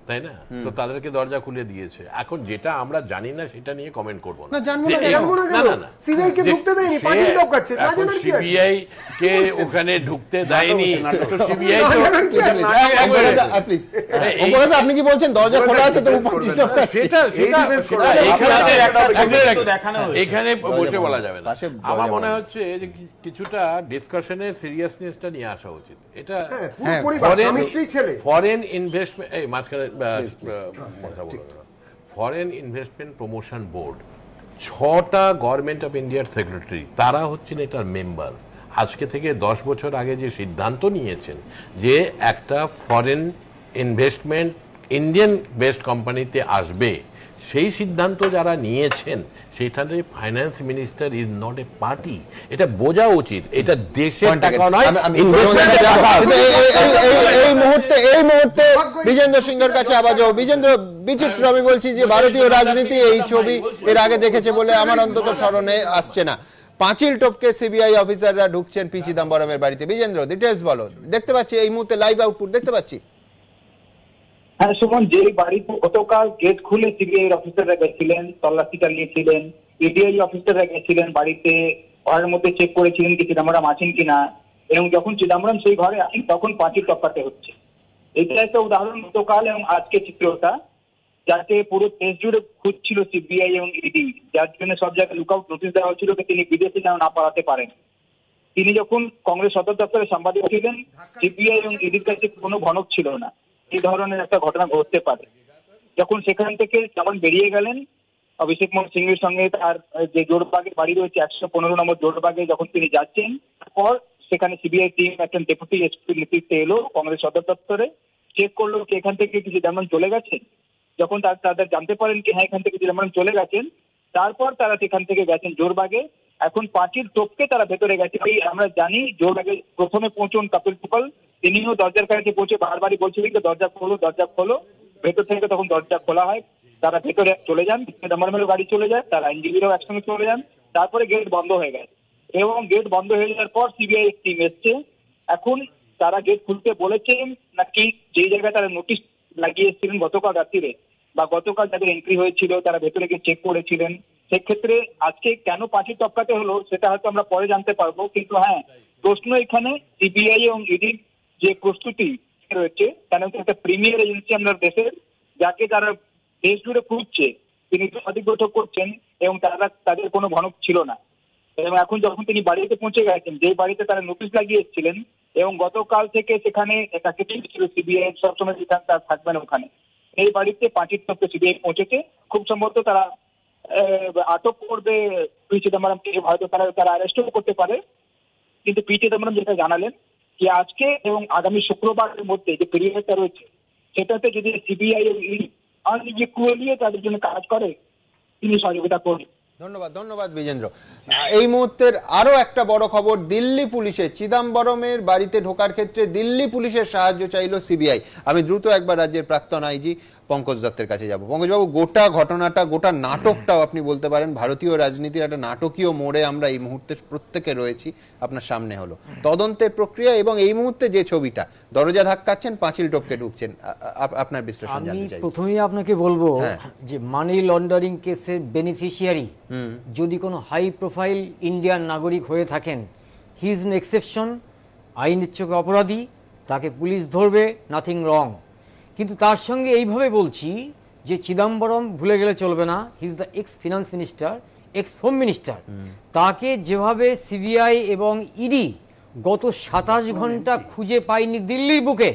তাই না তো তাদেরকে দরজা খুলে দিয়েছে এখন যেটা আমরা জানি না সেটা নিয়ে কমেন্ট করব না সিবিআই কে ঢুকতে দেয়নি ওখানে ঢুকতে দেয়নি সিবিআই হ্যাঁ, আপনি কি বলছেন দরজা খোলা আছে এখানে বসে বলা যাবে না আমার মনে হচ্ছে যে কিছুটা ডিসকাশনের সিরিয়াসনেসটা নিয়ে আসা উচিত এটা ফরেন হ্যাঁ, ইনভেস্টমেন্ট এই মাঝখানে ফরেন ইনভেস্টমেন্ট প্রমোশন বোর্ড ছটা গভর্নমেন্ট অফ ইন্ডিয়ার সেক্রেটারি তারা হচ্ছেন এটার মেম্বার আজকে থেকে দশ বছর আগে যে সিদ্ধান্ত নিয়েছেন যে একটা ফরেন ইনভেস্টমেন্ট ইন্ডিয়ান বেস্ট কোম্পানিতে আসবে সেই সিদ্ধান্ত যারা নিয়েছেন সেখানে finance minister is not a party এটা বোঝা উচিত এটা দেশের টাকা নয় এই
মুহূর্তে এই মুহূর্তে
বিজেন্দ্র সিংহের কাছে আবার
যাও বিজেন্দ্র বিচিত্র আমি বলছি যে ভারতীয় রাজনীতি এই ছবি এর আগে দেখেছে বলে আমার অন্তত স্মরণে আসছে না পাঁচিল টপকে সিবিআই অফিসাররা ঢুকছেন পি চিদম্বরমের বাড়িতে বিজেন্দ্র ডিটেলস বলো দেখতে পাচ্ছি এই মুহূর্তে লাইভ আউটপুট দেখতে পাচ্ছি হ্যাঁ সুমন যে
বাড়িতে গতকাল গেট খুলে সিবিআই অফিসাররা গেছিলেন তল্লাশি চালিয়েছিলেন এডিআই e অফিসাররা গেছিলেন বাড়িতে ঘরের মধ্যে চেক করেছিলেন কি চিদাম্বরম আছেন কিনা এবং যখন চিদাম্বরম সেই ঘরে আসেন তখন পাঁচিল টপকাতে হচ্ছে এটা একটা উদাহরণ গতকাল এবং আজকে চিত্রটা যাতে পুরো দেশ জুড়ে খুঁজছিল সিবিআই এবং ইডি e যার জন্য সব জায়গায় লুকআউট নোটিশ দেওয়া হচ্ছিল তিনি বিদেশে যেন না পালাতে পারেন তিনি যখন কংগ্রেস সদর দপ্তরে সাংবাদিক ছিলেন সিবিআই এবং ইডির e কাছে কোনো ঘনক ছিল না এই ধরনের একটা ঘটনা ঘটতে পারে যখন সেখান থেকে যেমন বেরিয়ে গেলেন অভিষেক মোহন সিং এর সঙ্গে তার যে জোরবাগের বাড়ি রয়েছে একশো পনেরো নম্বর জোরবাগে যখন তিনি যাচ্ছেন তারপর সেখানে সিবিআই টিম একজন ডেপুটি এসপি নেতৃত্বে এলো কংগ্রেস সদর দপ্তরে চেক করলো কি এখান থেকে কিছু যেমন চলে গেছেন যখন তার তাদের জানতে পারেন কি হ্যাঁ এখান থেকে যেমন চলে গেছেন তারপর তারা সেখান থেকে গেছেন জোরবাগে এখন পাঁচিল টপকে তারা ভেতরে গেছে এই আমরা জানি জোর আগে প্রথমে পৌঁছন কাপিল সুপাল তিনিও দরজার কাছে পৌঁছে বারবারই বলছিলেন যে দরজা খোলো দরজা খোলো ভেতর থেকে তখন দরজা খোলা হয় তারা ভেতরে চলে যান ডাম্বার মেলো গাড়ি চলে যায় তারা আইনজীবীরাও একসঙ্গে চলে যান তারপরে গেট বন্ধ হয়ে গেছে এবং গেট বন্ধ হয়ে যাওয়ার পর সিবিআই টিম এসছে এখন তারা গেট খুলতে বলেছেন নাকি যেই জায়গায় তারা নোটিশ লাগিয়েছিলেন গতকাল রাত্রিরে বা গতকাল যাদের এন্ট্রি হয়েছিল তারা ভেতরে গিয়ে চেক করেছিলেন সেক্ষেত্রে আজকে কেন পাঁচই টপকাতে হলো সেটা হয়তো আমরা পরে জানতে পারবো কিন্তু হ্যাঁ প্রশ্ন এখানে সিবিআই এবং ইডির e যে প্রস্তুতি রয়েছে কেন একটা প্রিমিয়ার এজেন্সি আমাদের দেশের যাকে যারা দেশ জুড়ে খুঁজছে তিনি সঠিক বৈঠক করছেন এবং তারা তাদের কোনো ভনক ছিল না এবং এখন যখন তিনি বাড়িতে পৌঁছে গেছেন যে বাড়িতে তারা নোটিশ লাগিয়ে এসেছিলেন এবং গতকাল থেকে সেখানে তাকে ছিল সিবিআই সবসময় সেখানে তার থাকবেন ওখানে এই বাড়িতে পার্টির তরফে সিবিআই পৌঁছেছে খুব সম্ভবত তারা আটক করবে পি চিদম্বরমকে হয়তো তারা তারা অ্যারেস্টও করতে পারে কিন্তু পি চিদম্বরম যেটা জানালেন যে আজকে এবং আগামী শুক্রবারের মধ্যে যে পিরিয়ডটা রয়েছে সেটাতে যদি সিবিআই এবং ইডি আনইকুয়ালিও তাদের জন্য কাজ করে তিনি সহযোগিতা করবেন
ধন্যবাদ ধন্যবাদ
বিজেন্দ্র এই মুহূর্তের আরো একটা বড় খবর দিল্লি পুলিশের চিদাম্বরমের বাড়িতে ঢোকার ক্ষেত্রে দিল্লি পুলিশের সাহায্য চাইল সিবিআই আমি দ্রুত একবার রাজ্যের প্রাক্তন আইজি পঙ্কজ দত্তের কাছে যাব পঙ্কজবাবু গোটা ঘটনাটা গোটা নাটকটাও আপনি বলতে পারেন ভারতীয় রাজনীতির একটা নাটকীয় মোড়ে আমরা এই মুহূর্তে প্রত্যেকে রয়েছি আপনার সামনে হলো তদন্তের প্রক্রিয়া এবং এই মুহূর্তে যে ছবিটা দরজা ধাক্কাচ্ছেন পাঁচিল টপকে ঢুকছেন আপনার বিশ্লেষণ জানতে চাই
প্রথমেই আপনাকে বলবো হ্যাঁ। যে মানি লন্ডারিং কেসের বেনিফিশিয়ারি যদি কোনো হাই প্রোফাইল ইন্ডিয়ান নাগরিক হয়ে থাকেন হি ইজ এন এক্সেপশন আইনের চোখে অপরাধী তাকে পুলিশ ধরবে নাথিং রং কিন্তু তার সঙ্গে এইভাবে বলছি যে চিদাম্বরম ভুলে গেলে চলবে না he is the ex finance minister ex home minister তাকে যেভাবে সিবিআই এবং ইডি e গত সাতাশ মানে ঘন্টা খুঁজে পায়নি দিল্লির বুকে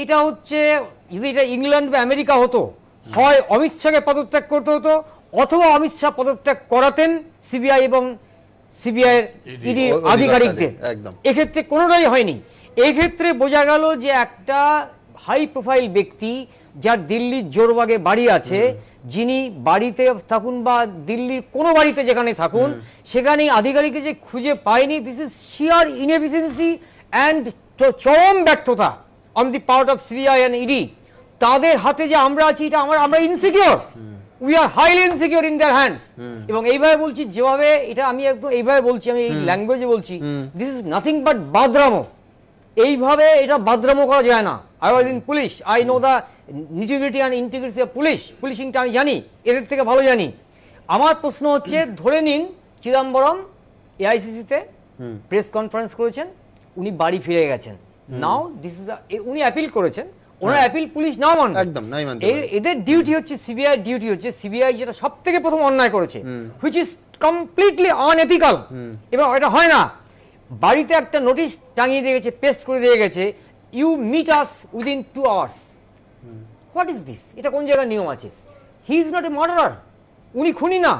এটা হচ্ছে যদি এটা ইংল্যান্ড বা আমেরিকা হতো হয় অমিত শাহকে পদত্যাগ করতে হতো অথবা অমিত শাহ পদত্যাগ করাতেন সিবিআই এবং সিবিআই e e ইডি আধিকারিকদের এক্ষেত্রে কোনোটাই হয়নি এক্ষেত্রে বোঝা গেল যে একটা হাই প্রোফাইল ব্যক্তি যার দিল্লির জোরবাগে বাড়ি আছে যিনি বাড়িতে থাকুন বা দিল্লির কোনো বাড়িতে যেখানে থাকুন সেখানে আধিকারিককে যে খুঁজে পায়নি this is sheer inefficiency and চরম ব্যর্থতা on the part of CBI and ED তাদের হাতে যে আমরা আছি এটা আমরা আমরা insecure we are highly insecure in their hands এবং এইভাবে বলছি যেভাবে এটা আমি একদম এইভাবে বলছি আমি এই ল্যাঙ্গুয়েজে বলছি দিস ইজ নাথিং বাট বাদরামো এইভাবে এটা বাদ্রামো করা যায় না I was in police I know the nitty gritty and integrity of police পুলিশিংটা আমি জানি এদের থেকে ভালো জানি আমার প্রশ্ন হচ্ছে ধরে নিন চিদাম্বরম এআইসিসিতে প্রেস কনফারেন্স করেছেন উনি বাড়ি ফিরে গেছেন নাও দিস ইজ উনি অ্যাপিল করেছেন হ্যাঁ। ওনার অ্যাপিল পুলিশ নাও মানে একদম নাই এদের ডিউটি হচ্ছে সিবিআই ডিউটি হচ্ছে সিবিআই যেটা সব থেকে প্রথম অন্যায় করেছে হুইচ ইজ কমপ্লিটলি অনএথিক্যাল এবার এটা হয় না বাড়িতে একটা নোটিশ টাঙিয়ে দিয়ে গেছে পেস্ট করে দিয়ে গেছে you meet us within two hours what is this এটা কোন জায়গার নিয়ম আছে he is not a murderer উনি খুনি না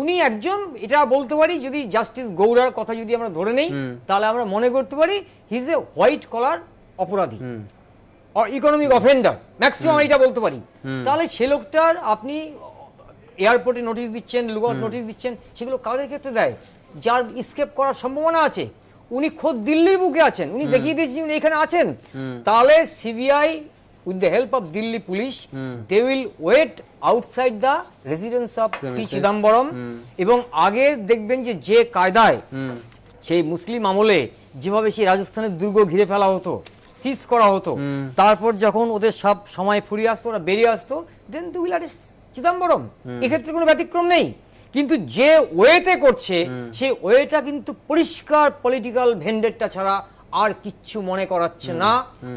উনি একজন এটা বলতে পারি যদি জাস্টিস গৌড়ার কথা যদি আমরা ধরে নেই তাহলে আমরা মনে করতে পারি he is a white collar অপরাধী ইকোনমিক অফেন্ডার ম্যাক্সিমাম এটা বলতে পারি তাহলে সে লোকটার আপনি এয়ারপোর্টে নোটিশ দিচ্ছেন লুক নোটিশ দিচ্ছেন সেগুলো কাদের ক্ষেত্রে দেয় যার স্কেপ করার সম্ভাবনা আছে উনি খোদ দিল্লির বুকে আছেন উনি দেখিয়ে দিয়েছেন উনি এখানে আছেন তাহলে CBI with the help of Delhi police they will wait outside the residence of P Chidambaram এবং আগে দেখবেন যে যে কায়দায় সেই মুসলিম আমলে যেভাবে সেই রাজস্থানের দুর্গ ঘিরে ফেলা হতো সিজ করা হতো তারপর যখন ওদের সব সময় ফুরিয়ে আসতো ওরা বেরিয়ে আসতো দেন দু উইল চিদাম্বরম এক্ষেত্রে কোনো ব্যতিক্রম নেই কিন্তু যে ওয়েতে করছে সেই ওয়েটা কিন্তু পরিষ্কার পলিটিক্যাল ভেন্ডেটটা ছাড়া আর কিচ্ছু মনে করাচ্ছে না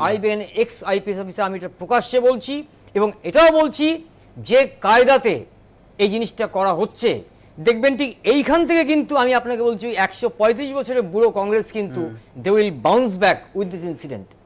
আইবিএন এক্স আইপিএস অফিসে আমি এটা প্রকাশ্যে বলছি এবং এটাও বলছি যে কায়দাতে এই জিনিসটা করা হচ্ছে দেখবেন ঠিক এইখান থেকে কিন্তু আমি আপনাকে বলছি একশো পঁয়ত্রিশ বছরের বুড়ো কংগ্রেস কিন্তু they will bounce back with this incident